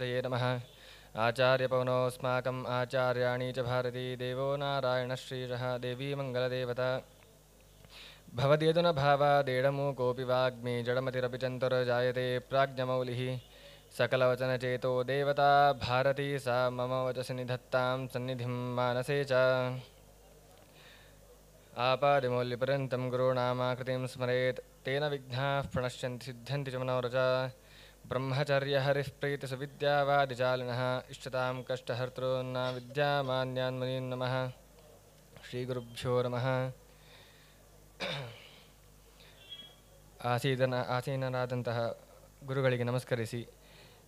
श्रीगुरुभ्यश्वरब्रह्मण्येभ्यश्च नमः आचार्यपवनोऽस्माकम् आचार्याणी चारती देव देवो नारायणश्रीरः देवी मङ्गलदेवता भवद्यदुनभावादेडमु कोऽपि वाग्मी जडमतिरपि चन्तुर्जायते प्राज्ञमौलिः सकलवचनचेतो देवता भारती सा मम वचसि निधत्तां सन्निधिं मानसे च आपादिमौल्यपर्यन्तं गुरूणामाकृतिं स्मरेत् तेन विघ्नाः प्रणश्यन्ति सिद्ध्यन्ति च मनोरजा ब्रह्मचर्यहरिः प्रीतिसविद्यावादिचालिनः इष्टतां ಮುನೀನ್ ನಮಃ ಶ್ರೀ ನಮಃ ನಮಃ ಆಸೀದನ ಆಸೀನರಾದಂತಹ ಗುರುಗಳಿಗೆ ನಮಸ್ಕರಿಸಿ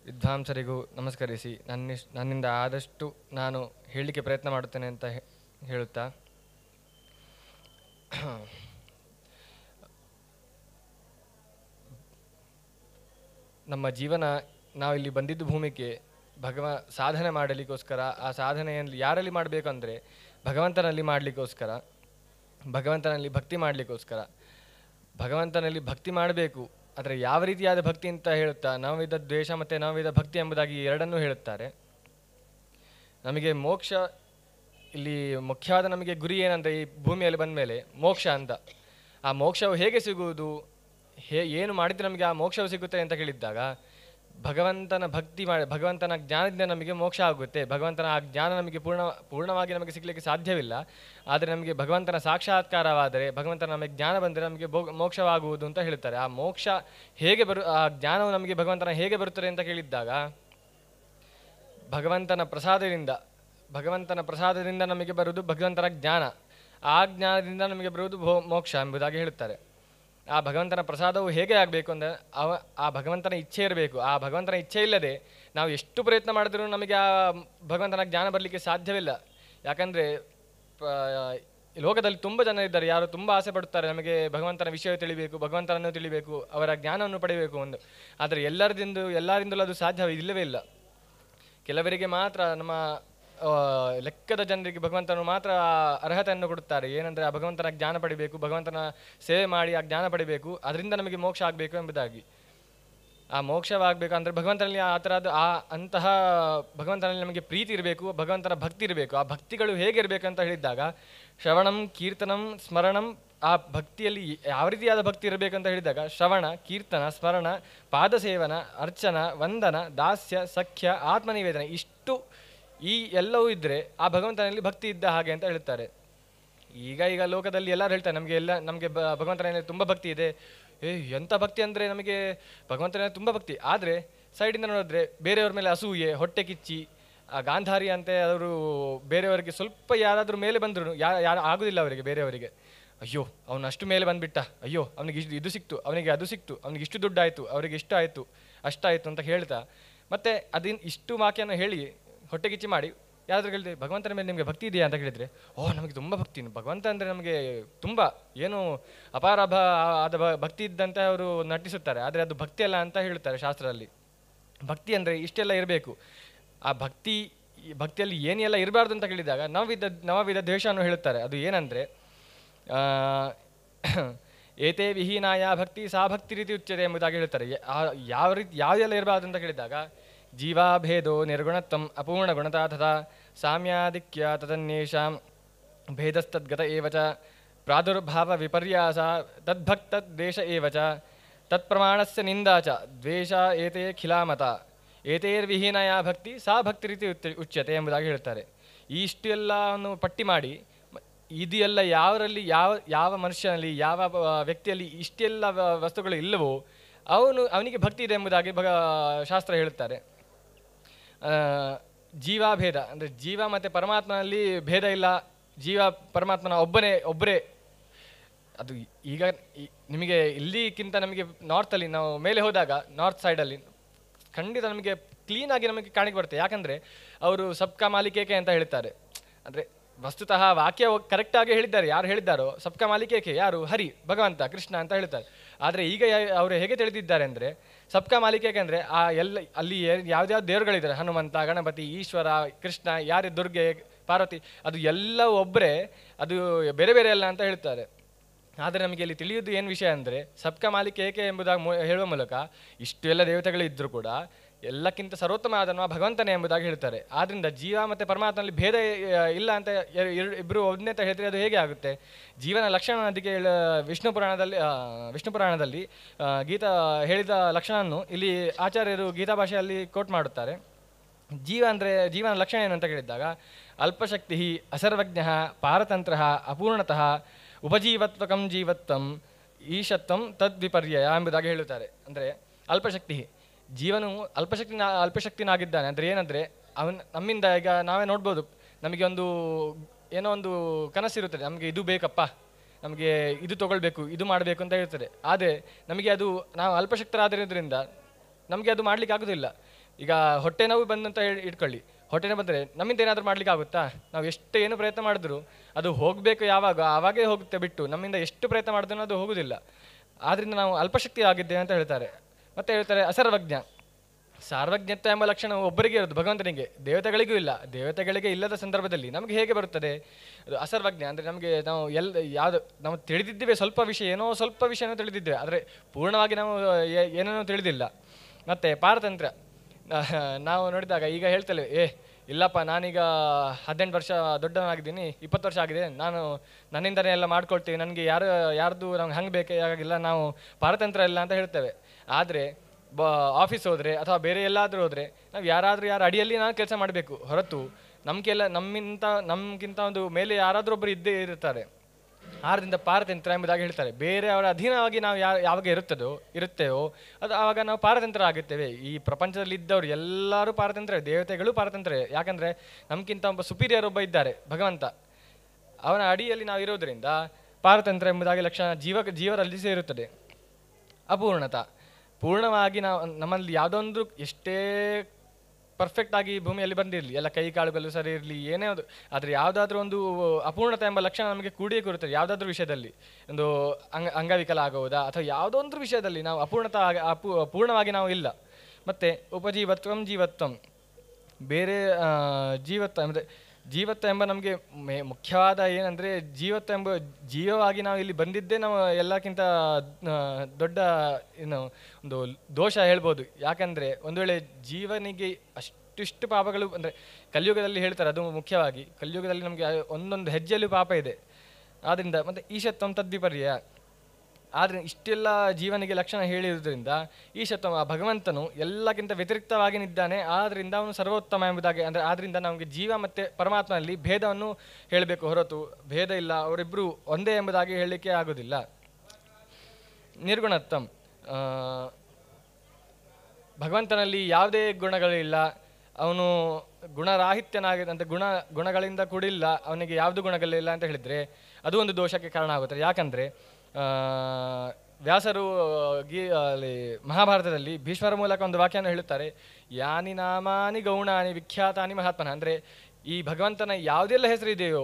ವಿದ್ವಾಂಸರಿಗೂ ನಮಸ್ಕರಿಸಿ ನನ್ನ ನನ್ನಿಂದ ಆದಷ್ಟು ನಾನು ಹೇಳಲಿಕ್ಕೆ ಪ್ರಯತ್ನ ಮಾಡುತ್ತೇನೆ ಅಂತ ಹೇಳುತ್ತಾ ನಮ್ಮ ಜೀವನ ನಾವಿಲ್ಲಿ ಬಂದಿದ್ದ ಭೂಮಿಗೆ ಭಗವ ಸಾಧನೆ ಮಾಡಲಿಕ್ಕೋಸ್ಕರ ಆ ಸಾಧನೆಯಲ್ಲಿ ಯಾರಲ್ಲಿ ಮಾಡಬೇಕು ಅಂದರೆ ಭಗವಂತನಲ್ಲಿ ಮಾಡಲಿಕ್ಕೋಸ್ಕರ ಭಗವಂತನಲ್ಲಿ ಭಕ್ತಿ ಮಾಡಲಿಕ್ಕೋಸ್ಕರ ಭಗವಂತನಲ್ಲಿ ಭಕ್ತಿ ಮಾಡಬೇಕು ಆದರೆ ಯಾವ ರೀತಿಯಾದ ಭಕ್ತಿ ಅಂತ ಹೇಳುತ್ತಾ ನವವಿಧ ದ್ವೇಷ ಮತ್ತು ನವವಿಧ ಭಕ್ತಿ ಎಂಬುದಾಗಿ ಎರಡನ್ನೂ ಹೇಳುತ್ತಾರೆ ನಮಗೆ ಮೋಕ್ಷ ಇಲ್ಲಿ ಮುಖ್ಯವಾದ ನಮಗೆ ಗುರಿ ಏನಂದರೆ ಈ ಭೂಮಿಯಲ್ಲಿ ಬಂದ ಮೇಲೆ ಮೋಕ್ಷ ಅಂತ ಆ ಮೋಕ್ಷವು ಹೇಗೆ ಸಿಗುವುದು ಹೇ ಏನು ಮಾಡಿದ್ರೆ ನಮಗೆ ಆ ಮೋಕ್ಷವು ಸಿಗುತ್ತೆ ಅಂತ ಕೇಳಿದ್ದಾಗ ಭಗವಂತನ ಭಕ್ತಿ ಮಾಡಿ ಭಗವಂತನ ಜ್ಞಾನದಿಂದ ನಮಗೆ ಮೋಕ್ಷ ಆಗುತ್ತೆ ಭಗವಂತನ ಆ ಜ್ಞಾನ ನಮಗೆ ಪೂರ್ಣ ಪೂರ್ಣವಾಗಿ ನಮಗೆ ಸಿಗಲಿಕ್ಕೆ ಸಾಧ್ಯವಿಲ್ಲ ಆದರೆ ನಮಗೆ ಭಗವಂತನ ಸಾಕ್ಷಾತ್ಕಾರವಾದರೆ ಭಗವಂತನ ನಮಗೆ ಜ್ಞಾನ ಬಂದರೆ ನಮಗೆ ಮೋಕ್ಷವಾಗುವುದು ಅಂತ ಹೇಳುತ್ತಾರೆ ಆ ಮೋಕ್ಷ ಹೇಗೆ ಬರು ಆ ಜ್ಞಾನವು ನಮಗೆ ಭಗವಂತನ ಹೇಗೆ ಬರುತ್ತದೆ ಅಂತ ಕೇಳಿದ್ದಾಗ ಭಗವಂತನ ಪ್ರಸಾದದಿಂದ ಭಗವಂತನ ಪ್ರಸಾದದಿಂದ ನಮಗೆ ಬರುವುದು ಭಗವಂತನ ಜ್ಞಾನ ಆ ಜ್ಞಾನದಿಂದ ನಮಗೆ ಬರುವುದು ಭೋ ಮೋಕ್ಷ ಎಂಬುದಾಗಿ ಹೇಳುತ್ತಾರೆ ಆ ಭಗವಂತನ ಪ್ರಸಾದವು ಹೇಗೆ ಆಗಬೇಕು ಅಂದರೆ ಅವ ಆ ಭಗವಂತನ ಇಚ್ಛೆ ಇರಬೇಕು ಆ ಭಗವಂತನ ಇಚ್ಛೆ ಇಲ್ಲದೆ ನಾವು ಎಷ್ಟು ಪ್ರಯತ್ನ ಮಾಡಿದ್ರೂ ನಮಗೆ ಆ ಭಗವಂತನ ಜ್ಞಾನ ಬರಲಿಕ್ಕೆ ಸಾಧ್ಯವಿಲ್ಲ ಯಾಕಂದರೆ ಲೋಕದಲ್ಲಿ ತುಂಬ ಜನ ಇದ್ದಾರೆ ಯಾರು ತುಂಬ ಆಸೆ ಪಡುತ್ತಾರೆ ನಮಗೆ ಭಗವಂತನ ವಿಷಯ ತಿಳಿಬೇಕು ಭಗವಂತನನ್ನು ತಿಳಿಬೇಕು ಅವರ ಜ್ಞಾನವನ್ನು ಪಡೆಯಬೇಕು ಒಂದು ಆದರೆ ಎಲ್ಲರದಿಂದ ಎಲ್ಲರಿಂದಲೂ ಅದು ಸಾಧ್ಯವಿಲ್ಲವೇ ಇಲ್ಲವೇ ಇಲ್ಲ ಕೆಲವರಿಗೆ ಮಾತ್ರ ನಮ್ಮ ಲೆಕ್ಕದ ಜನರಿಗೆ ಭಗವಂತನು ಮಾತ್ರ ಅರ್ಹತೆಯನ್ನು ಕೊಡುತ್ತಾರೆ ಏನಂದರೆ ಆ ಭಗವಂತನ ಜ್ಞಾನ ಪಡಿಬೇಕು ಭಗವಂತನ ಸೇವೆ ಮಾಡಿ ಆ ಜ್ಞಾನ ಪಡಿಬೇಕು ಅದರಿಂದ ನಮಗೆ ಮೋಕ್ಷ ಆಗಬೇಕು ಎಂಬುದಾಗಿ ಆ ಮೋಕ್ಷವಾಗಬೇಕು ಅಂದರೆ ಭಗವಂತನಲ್ಲಿ ಆ ಅದು ಆ ಅಂತಹ ಭಗವಂತನಲ್ಲಿ ನಮಗೆ ಪ್ರೀತಿ ಇರಬೇಕು ಭಗವಂತನ ಭಕ್ತಿ ಇರಬೇಕು ಆ ಭಕ್ತಿಗಳು ಹೇಗಿರಬೇಕು ಅಂತ ಹೇಳಿದ್ದಾಗ ಶ್ರವಣಂ ಕೀರ್ತನಂ ಸ್ಮರಣಂ ಆ ಭಕ್ತಿಯಲ್ಲಿ ಯಾವ ರೀತಿಯಾದ ಭಕ್ತಿ ಇರಬೇಕು ಅಂತ ಹೇಳಿದಾಗ ಶ್ರವಣ ಕೀರ್ತನ ಸ್ಮರಣ ಪಾದಸೇವನ ಅರ್ಚನ ವಂದನ ದಾಸ್ಯ ಸಖ್ಯ ಆತ್ಮನಿವೇದನ ಇಷ್ಟು ಈ ಎಲ್ಲವೂ ಇದ್ದರೆ ಆ ಭಗವಂತನಲ್ಲಿ ಭಕ್ತಿ ಇದ್ದ ಹಾಗೆ ಅಂತ ಹೇಳ್ತಾರೆ ಈಗ ಈಗ ಲೋಕದಲ್ಲಿ ಎಲ್ಲರೂ ಹೇಳ್ತಾರೆ ನಮಗೆ ಎಲ್ಲ ನಮಗೆ ಭಗವಂತನಲ್ಲಿ ತುಂಬ ಭಕ್ತಿ ಇದೆ ಏ ಎಂಥ ಭಕ್ತಿ ಅಂದರೆ ನಮಗೆ ಭಗವಂತನಲ್ಲಿ ತುಂಬ ಭಕ್ತಿ ಆದರೆ ಸೈಡಿಂದ ನೋಡಿದ್ರೆ ಬೇರೆಯವ್ರ ಮೇಲೆ ಅಸೂಯೆ ಹೊಟ್ಟೆ ಕಿಚ್ಚಿ ಆ ಗಾಂಧಾರಿ ಅಂತೆ ಅವರು ಬೇರೆಯವರಿಗೆ ಸ್ವಲ್ಪ ಯಾರಾದರೂ ಮೇಲೆ ಬಂದರೂ ಯಾರು ಯಾರು ಆಗೋದಿಲ್ಲ ಅವರಿಗೆ ಬೇರೆಯವರಿಗೆ ಅಯ್ಯೋ ಅವನು ಅಷ್ಟು ಮೇಲೆ ಬಂದುಬಿಟ್ಟ ಅಯ್ಯೋ ಅವನಿಗೆ ಇಷ್ಟು ಇದು ಸಿಕ್ತು ಅವನಿಗೆ ಅದು ಸಿಕ್ತು ಅವನಿಗೆ ಇಷ್ಟು ದುಡ್ಡು ಆಯಿತು ಅವರಿಗೆ ಇಷ್ಟು ಆಯಿತು ಅಷ್ಟಾಯಿತು ಅಂತ ಹೇಳ್ತಾ ಮತ್ತು ಅದಿನ್ ಇಷ್ಟು ಮಾಕೆಯನ್ನು ಹೇಳಿ ಹೊಟ್ಟೆಗಿಚ್ಚಿ ಮಾಡಿ ಯಾರಾದರೂ ಕೇಳಿದ್ರೆ ಭಗವಂತನ ಮೇಲೆ ನಿಮಗೆ ಭಕ್ತಿ ಇದೆಯಾ ಅಂತ ಕೇಳಿದರೆ ಓಹ್ ನಮಗೆ ತುಂಬ ಭಕ್ತಿ ಭಗವಂತ ಅಂದರೆ ನಮಗೆ ತುಂಬ ಏನು ಅಪಾರಭ ಆದ ಭಕ್ತಿ ಇದ್ದಂತೆ ಅವರು ನಟಿಸುತ್ತಾರೆ ಆದರೆ ಅದು ಭಕ್ತಿ ಅಲ್ಲ ಅಂತ ಹೇಳುತ್ತಾರೆ ಶಾಸ್ತ್ರದಲ್ಲಿ ಭಕ್ತಿ ಅಂದರೆ ಇಷ್ಟೆಲ್ಲ ಇರಬೇಕು ಆ ಭಕ್ತಿ ಭಕ್ತಿಯಲ್ಲಿ ಏನೆಲ್ಲ ಇರಬಾರ್ದು ಅಂತ ಕೇಳಿದಾಗ ನವವಿಧ ನವವಿಧ ದ್ವೇಷವನ್ನು ಹೇಳುತ್ತಾರೆ ಅದು ಏನಂದರೆ ವಿಹೀನ ಯಾ ಭಕ್ತಿ ಸಾ ಭಕ್ತಿ ರೀತಿ ಉಚ್ಚತೆ ಎಂಬುದಾಗಿ ಹೇಳ್ತಾರೆ ಯಾವ ರೀತಿ ಯಾವುದೆಲ್ಲ ಇರಬಾರ್ದು ಅಂತ ಕೇಳಿದಾಗ ಜೀವಾಭೇದೋ ನಿರ್ಗುಣತ್ವಂ ಅಪೂರ್ಣಗುಣತಾ ತಥಾ ಸಾಮ್ಯಾಧಿಕ್ಯ ತದನ್ಯೇಷಾಂ ಭೇದಸ್ತದ್ಗತ ಏವಚ ಪ್ರಾದುರ್ಭಾವ ವಿಪರ್ಯಾಸ ತದ್ಭಕ್ತದ್ವೇಷ ಏವ ಚ ತತ್ಪ್ರಮಾಣಸ್ಯ ನಿಂದಾ ಚ ದ್ವೇಷ ಏತೇ ಖಿಲಾಮತ ಏತೇರ್ವಿಹೀನಯ ಭಕ್ತಿ ಸಾ ಭಕ್ತಿ ರೀತಿ ಉಚ್ಯತೆ ಎಂಬುದಾಗಿ ಹೇಳ್ತಾರೆ ಎಲ್ಲವನ್ನು ಪಟ್ಟಿ ಮಾಡಿ ಎಲ್ಲ ಯಾವರಲ್ಲಿ ಯಾವ ಯಾವ ಮನುಷ್ಯನಲ್ಲಿ ಯಾವ ವ್ಯಕ್ತಿಯಲ್ಲಿ ಇಷ್ಟೆಲ್ಲ ವಸ್ತುಗಳು ಇಲ್ಲವೋ ಅವನು ಅವನಿಗೆ ಭಕ್ತಿ ಇದೆ ಎಂಬುದಾಗಿ ಭಗ ಶಾಸ್ತ್ರ ಹೇಳುತ್ತಾರೆ ಭೇದ ಅಂದರೆ ಜೀವ ಮತ್ತು ಪರಮಾತ್ಮನಲ್ಲಿ ಭೇದ ಇಲ್ಲ ಜೀವ ಪರಮಾತ್ಮನ ಒಬ್ಬನೇ ಒಬ್ಬರೇ ಅದು ಈಗ ನಿಮಗೆ ಇಲ್ಲಿಗಿಂತ ನಮಗೆ ನಾರ್ತಲ್ಲಿ ನಾವು ಮೇಲೆ ಹೋದಾಗ ನಾರ್ತ್ ಸೈಡಲ್ಲಿ ಖಂಡಿತ ನಮಗೆ ಕ್ಲೀನಾಗಿ ನಮಗೆ ಕಾಣಿಕೆ ಬರುತ್ತೆ ಯಾಕಂದರೆ ಅವರು ಸಬ್ಕಾ ಮಾಲಿಕೇಕೆ ಅಂತ ಹೇಳ್ತಾರೆ ಅಂದರೆ ವಸ್ತುತಃ ವಾಕ್ಯ ಕರೆಕ್ಟಾಗಿ ಹೇಳಿದ್ದಾರೆ ಯಾರು ಹೇಳಿದ್ದಾರೋ ಸಬ್ಕಾ ಮಾಲಿಕೇಕೆ ಯಾರು ಹರಿ ಭಗವಂತ ಕೃಷ್ಣ ಅಂತ ಹೇಳ್ತಾರೆ ಆದರೆ ಈಗ ಅವರು ಹೇಗೆ ತಿಳಿದಿದ್ದಾರೆ ಅಂದರೆ ಸಬ್ಕಾ ಮಾಲೀಕ್ ಯಾಕೆಂದರೆ ಆ ಎಲ್ಲ ಅಲ್ಲಿ ಯಾವ್ದಾವ್ದು ದೇವರುಗಳಿದ್ದಾರೆ ಹನುಮಂತ ಗಣಪತಿ ಈಶ್ವರ ಕೃಷ್ಣ ಯಾರು ದುರ್ಗೆ ಪಾರ್ವತಿ ಅದು ಎಲ್ಲ ಒಬ್ಬರೇ ಅದು ಬೇರೆ ಬೇರೆ ಅಲ್ಲ ಅಂತ ಹೇಳ್ತಾರೆ ಆದರೆ ನಮಗೆ ಇಲ್ಲಿ ತಿಳಿಯೋದು ಏನು ವಿಷಯ ಅಂದರೆ ಸಬ್ಕಾ ಮಾಲಿಕೆ ಏಕೆ ಎಂಬುದಾಗಿ ಹೇಳುವ ಮೂಲಕ ಇಷ್ಟು ಇಷ್ಟೆಲ್ಲ ಇದ್ದರೂ ಕೂಡ ಎಲ್ಲಕ್ಕಿಂತ ಸರ್ವೋತ್ತಮ ಆದನು ಭಗವಂತನೇ ಎಂಬುದಾಗಿ ಹೇಳ್ತಾರೆ ಆದ್ದರಿಂದ ಜೀವ ಮತ್ತು ಪರಮಾತ್ಮನಲ್ಲಿ ಭೇದ ಇಲ್ಲ ಅಂತ ಇಬ್ಬರು ಒಂದನೇ ಅಂತ ಅದು ಹೇಗೆ ಆಗುತ್ತೆ ಜೀವನ ಲಕ್ಷಣ ಅದಕ್ಕೆ ವಿಷ್ಣು ಪುರಾಣದಲ್ಲಿ ವಿಷ್ಣು ಪುರಾಣದಲ್ಲಿ ಗೀತಾ ಹೇಳಿದ ಲಕ್ಷಣವನ್ನು ಇಲ್ಲಿ ಆಚಾರ್ಯರು ಗೀತಾ ಭಾಷೆಯಲ್ಲಿ ಕೋಟ್ ಮಾಡುತ್ತಾರೆ ಜೀವ ಅಂದರೆ ಜೀವನ ಲಕ್ಷಣ ಏನು ಅಂತ ಅಲ್ಪಶಕ್ತಿ ಅಸರ್ವಜ್ಞ ಪಾರತಂತ್ರ ಅಪೂರ್ಣತಃ ಉಪಜೀವತ್ವಕಂ ಜೀವತ್ವಂ ಈಶತ್ವಂ ತದ್ವಿಪರ್ಯಯ ಎಂಬುದಾಗಿ ಹೇಳುತ್ತಾರೆ ಅಂದರೆ ಅಲ್ಪಶಕ್ತಿ ಜೀವನ ಅಲ್ಪಶಕ್ತಿನ ಅಲ್ಪಶಕ್ತಿನಾಗಿದ್ದಾನೆ ಅಂದರೆ ಏನಂದರೆ ಅವನ್ ನಮ್ಮಿಂದ ಈಗ ನಾವೇ ನೋಡ್ಬೋದು ನಮಗೆ ಒಂದು ಏನೋ ಒಂದು ಕನಸಿರುತ್ತದೆ ನಮಗೆ ಇದು ಬೇಕಪ್ಪ ನಮಗೆ ಇದು ತೊಗೊಳ್ಬೇಕು ಇದು ಮಾಡಬೇಕು ಅಂತ ಹೇಳ್ತದೆ ಆದರೆ ನಮಗೆ ಅದು ನಾವು ಅಲ್ಪಶಕ್ತರಾದಿರೋದ್ರಿಂದ ನಮಗೆ ಅದು ಮಾಡಲಿಕ್ಕೆ ಆಗೋದಿಲ್ಲ ಈಗ ಹೊಟ್ಟೆ ನೋವು ಬಂದಂತ ಇಟ್ಕೊಳ್ಳಿ ಹೊಟ್ಟೆನೇ ಬಂದರೆ ನಮ್ಮಿಂದ ಏನಾದರೂ ಮಾಡ್ಲಿಕ್ಕೆ ಆಗುತ್ತಾ ನಾವು ಎಷ್ಟು ಏನು ಪ್ರಯತ್ನ ಮಾಡಿದ್ರು ಅದು ಹೋಗಬೇಕು ಯಾವಾಗ ಆವಾಗೇ ಹೋಗುತ್ತೆ ಬಿಟ್ಟು ನಮ್ಮಿಂದ ಎಷ್ಟು ಪ್ರಯತ್ನ ಮಾಡಿದ್ರು ಅದು ಹೋಗುವುದಿಲ್ಲ ಆದ್ದರಿಂದ ನಾವು ಅಲ್ಪಶಕ್ತಿ ಆಗಿದ್ದೇವೆ ಅಂತ ಹೇಳ್ತಾರೆ ಮತ್ತೆ ಹೇಳ್ತಾರೆ ಅಸರ್ವಜ್ಞ ಸಾರ್ವಜ್ಞತೆ ಎಂಬ ಲಕ್ಷಣ ಒಬ್ಬರಿಗೆ ಇರೋದು ಭಗವಂತನಿಗೆ ದೇವತೆಗಳಿಗೂ ಇಲ್ಲ ದೇವತೆಗಳಿಗೆ ಇಲ್ಲದ ಸಂದರ್ಭದಲ್ಲಿ ನಮಗೆ ಹೇಗೆ ಬರುತ್ತದೆ ಅದು ಅಸರ್ವಜ್ಞ ಅಂದರೆ ನಮಗೆ ನಾವು ಎಲ್ ಯಾವುದು ನಾವು ತಿಳಿದಿದ್ದೇವೆ ಸ್ವಲ್ಪ ವಿಷಯ ಏನೋ ಸ್ವಲ್ಪ ವಿಷಯನೋ ತಿಳಿದಿದ್ದೇವೆ ಆದರೆ ಪೂರ್ಣವಾಗಿ ನಾವು ಏನೇನೋ ತಿಳಿದಿಲ್ಲ ಮತ್ತು ಪಾರತಂತ್ರ ನಾವು ನೋಡಿದಾಗ ಈಗ ಹೇಳ್ತೇವೆ ಏ ಇಲ್ಲಪ್ಪ ನಾನೀಗ ಹದಿನೆಂಟು ವರ್ಷ ದೊಡ್ಡವನಾಗಿದ್ದೀನಿ ಇಪ್ಪತ್ತು ವರ್ಷ ಆಗಿದೆ ನಾನು ನನ್ನಿಂದನೇ ಎಲ್ಲ ಮಾಡ್ಕೊಳ್ತೀವಿ ನನಗೆ ಯಾರು ಯಾರ್ದು ನಮ್ಗೆ ಹಂಗೆ ಬೇಕಾಗಿಲ್ಲ ನಾವು ಪಾರತಂತ್ರ ಇಲ್ಲ ಅಂತ ಹೇಳ್ತೇವೆ ಆದರೆ ಬ ಆಫೀಸ್ ಹೋದರೆ ಅಥವಾ ಬೇರೆ ಎಲ್ಲಾದರೂ ಹೋದರೆ ನಾವು ಯಾರಾದರೂ ಯಾರ ಅಡಿಯಲ್ಲಿ ನಾನು ಕೆಲಸ ಮಾಡಬೇಕು ಹೊರತು ನಮಗೆಲ್ಲ ನಮ್ಮಿಂತ ನಮಗಿಂತ ಒಂದು ಮೇಲೆ ಯಾರಾದರೂ ಒಬ್ಬರು ಇದ್ದೇ ಇರುತ್ತಾರೆ ಆರದಿಂದ ಪಾರತಂತ್ರ ಎಂಬುದಾಗಿ ಹೇಳ್ತಾರೆ ಬೇರೆ ಅವರ ಅಧೀನವಾಗಿ ನಾವು ಯಾ ಯಾವಾಗ ಇರುತ್ತದೋ ಇರುತ್ತೇವೋ ಅದು ಆವಾಗ ನಾವು ಪಾರತಂತ್ರ ಆಗುತ್ತೇವೆ ಈ ಪ್ರಪಂಚದಲ್ಲಿ ಇದ್ದವರು ಎಲ್ಲರೂ ಪಾರತಂತ್ರ ದೇವತೆಗಳು ಪಾರತಂತ್ರ ಯಾಕಂದರೆ ನಮಗಿಂತ ಒಬ್ಬ ಸುಪೀರಿಯರ್ ಒಬ್ಬ ಇದ್ದಾರೆ ಭಗವಂತ ಅವನ ಅಡಿಯಲ್ಲಿ ನಾವು ಇರೋದರಿಂದ ಪಾರತಂತ್ರ ಎಂಬುದಾಗಿ ಲಕ್ಷಣ ಜೀವ ಜೀವರಲ್ಲಿ ಸೇರುತ್ತದೆ ಅಪೂರ್ಣತ ಪೂರ್ಣವಾಗಿ ನಾವು ನಮ್ಮಲ್ಲಿ ಯಾವುದೊಂದು ಎಷ್ಟೇ ಪರ್ಫೆಕ್ಟ್ ಆಗಿ ಭೂಮಿಯಲ್ಲಿ ಬಂದಿರಲಿ ಎಲ್ಲ ಕೈ ಕಾಳುಗಳು ಸರಿ ಇರಲಿ ಏನೇ ಅದು ಆದರೆ ಯಾವುದಾದ್ರೂ ಒಂದು ಅಪೂರ್ಣತೆ ಎಂಬ ಲಕ್ಷಣ ನಮಗೆ ಕೂಡಿಯೇ ಕೊಡುತ್ತದೆ ಯಾವುದಾದ್ರೂ ವಿಷಯದಲ್ಲಿ ಒಂದು ಅಂಗ ಅಂಗವಿಕಲ ಆಗುವುದಾ ಅಥವಾ ಯಾವುದೊಂದು ವಿಷಯದಲ್ಲಿ ನಾವು ಅಪೂರ್ಣತ ಅಪೂ ಪೂರ್ಣವಾಗಿ ನಾವು ಇಲ್ಲ ಮತ್ತು ಉಪಜೀವತ್ವಂ ಜೀವತ್ವಂ ಬೇರೆ ಜೀವತ್ವ ಅಂದರೆ ಜೀವತ್ವ ಎಂಬ ನಮಗೆ ಮೇ ಮುಖ್ಯವಾದ ಏನಂದರೆ ಜೀವತ್ವ ಎಂಬ ಜೀವವಾಗಿ ನಾವು ಇಲ್ಲಿ ಬಂದಿದ್ದೇ ನಾವು ಎಲ್ಲಕ್ಕಿಂತ ದೊಡ್ಡ ಏನು ಒಂದು ದೋಷ ಹೇಳ್ಬೋದು ಯಾಕಂದರೆ ಒಂದು ವೇಳೆ ಜೀವನಿಗೆ ಅಷ್ಟಿಷ್ಟು ಪಾಪಗಳು ಅಂದರೆ ಕಲಿಯುಗದಲ್ಲಿ ಹೇಳ್ತಾರೆ ಅದು ಮುಖ್ಯವಾಗಿ ಕಲಿಯುಗದಲ್ಲಿ ನಮಗೆ ಒಂದೊಂದು ಹೆಜ್ಜೆಯಲ್ಲೂ ಪಾಪ ಇದೆ ಆದ್ದರಿಂದ ಮತ್ತು ಈಶತ್ವಂ ತದ್ವಿಪರ್ಯ ಆದರೆ ಇಷ್ಟೆಲ್ಲ ಜೀವನಿಗೆ ಲಕ್ಷಣ ಹೇಳಿರುವುದರಿಂದ ಈ ಶತಮ ಭಗವಂತನು ಎಲ್ಲಕ್ಕಿಂತ ವ್ಯತಿರಿಕ್ತವಾಗಿ ನಿದ್ದಾನೆ ಆದ್ದರಿಂದ ಅವನು ಸರ್ವೋತ್ತಮ ಎಂಬುದಾಗಿ ಅಂದರೆ ಆದ್ದರಿಂದ ನಮಗೆ ಜೀವ ಮತ್ತು ಪರಮಾತ್ಮನಲ್ಲಿ ಭೇದವನ್ನು ಹೇಳಬೇಕು ಹೊರತು ಭೇದ ಇಲ್ಲ ಅವರಿಬ್ಬರು ಒಂದೇ ಎಂಬುದಾಗಿ ಹೇಳಲಿಕ್ಕೆ ಆಗೋದಿಲ್ಲ ನಿರ್ಗುಣತ್ತಮ್ ಭಗವಂತನಲ್ಲಿ ಯಾವುದೇ ಗುಣಗಳಿಲ್ಲ ಅವನು ಗುಣರಾಹಿತ್ಯನಾಗಿ ಅಂತ ಗುಣ ಗುಣಗಳಿಂದ ಕೂಡಿಲ್ಲ ಅವನಿಗೆ ಯಾವುದು ಗುಣಗಳಿಲ್ಲ ಅಂತ ಹೇಳಿದರೆ ಅದು ಒಂದು ದೋಷಕ್ಕೆ ಕಾರಣ ಆಗುತ್ತೆ ಯಾಕಂದರೆ ವ್ಯಾಸರು ಗೀ ಅಲ್ಲಿ ಮಹಾಭಾರತದಲ್ಲಿ ಭೀಷ್ಮರ ಮೂಲಕ ಒಂದು ವಾಕ್ಯನ ಹೇಳುತ್ತಾರೆ ಯಾನಿ ನಾಮಾನಿ ಗೌಣಾನಿ ವಿಖ್ಯಾತಾನಿ ಮಹಾತ್ಮನ ಅಂದರೆ ಈ ಭಗವಂತನ ಯಾವುದೆಲ್ಲ ಹೆಸರು ಇದೆಯೋ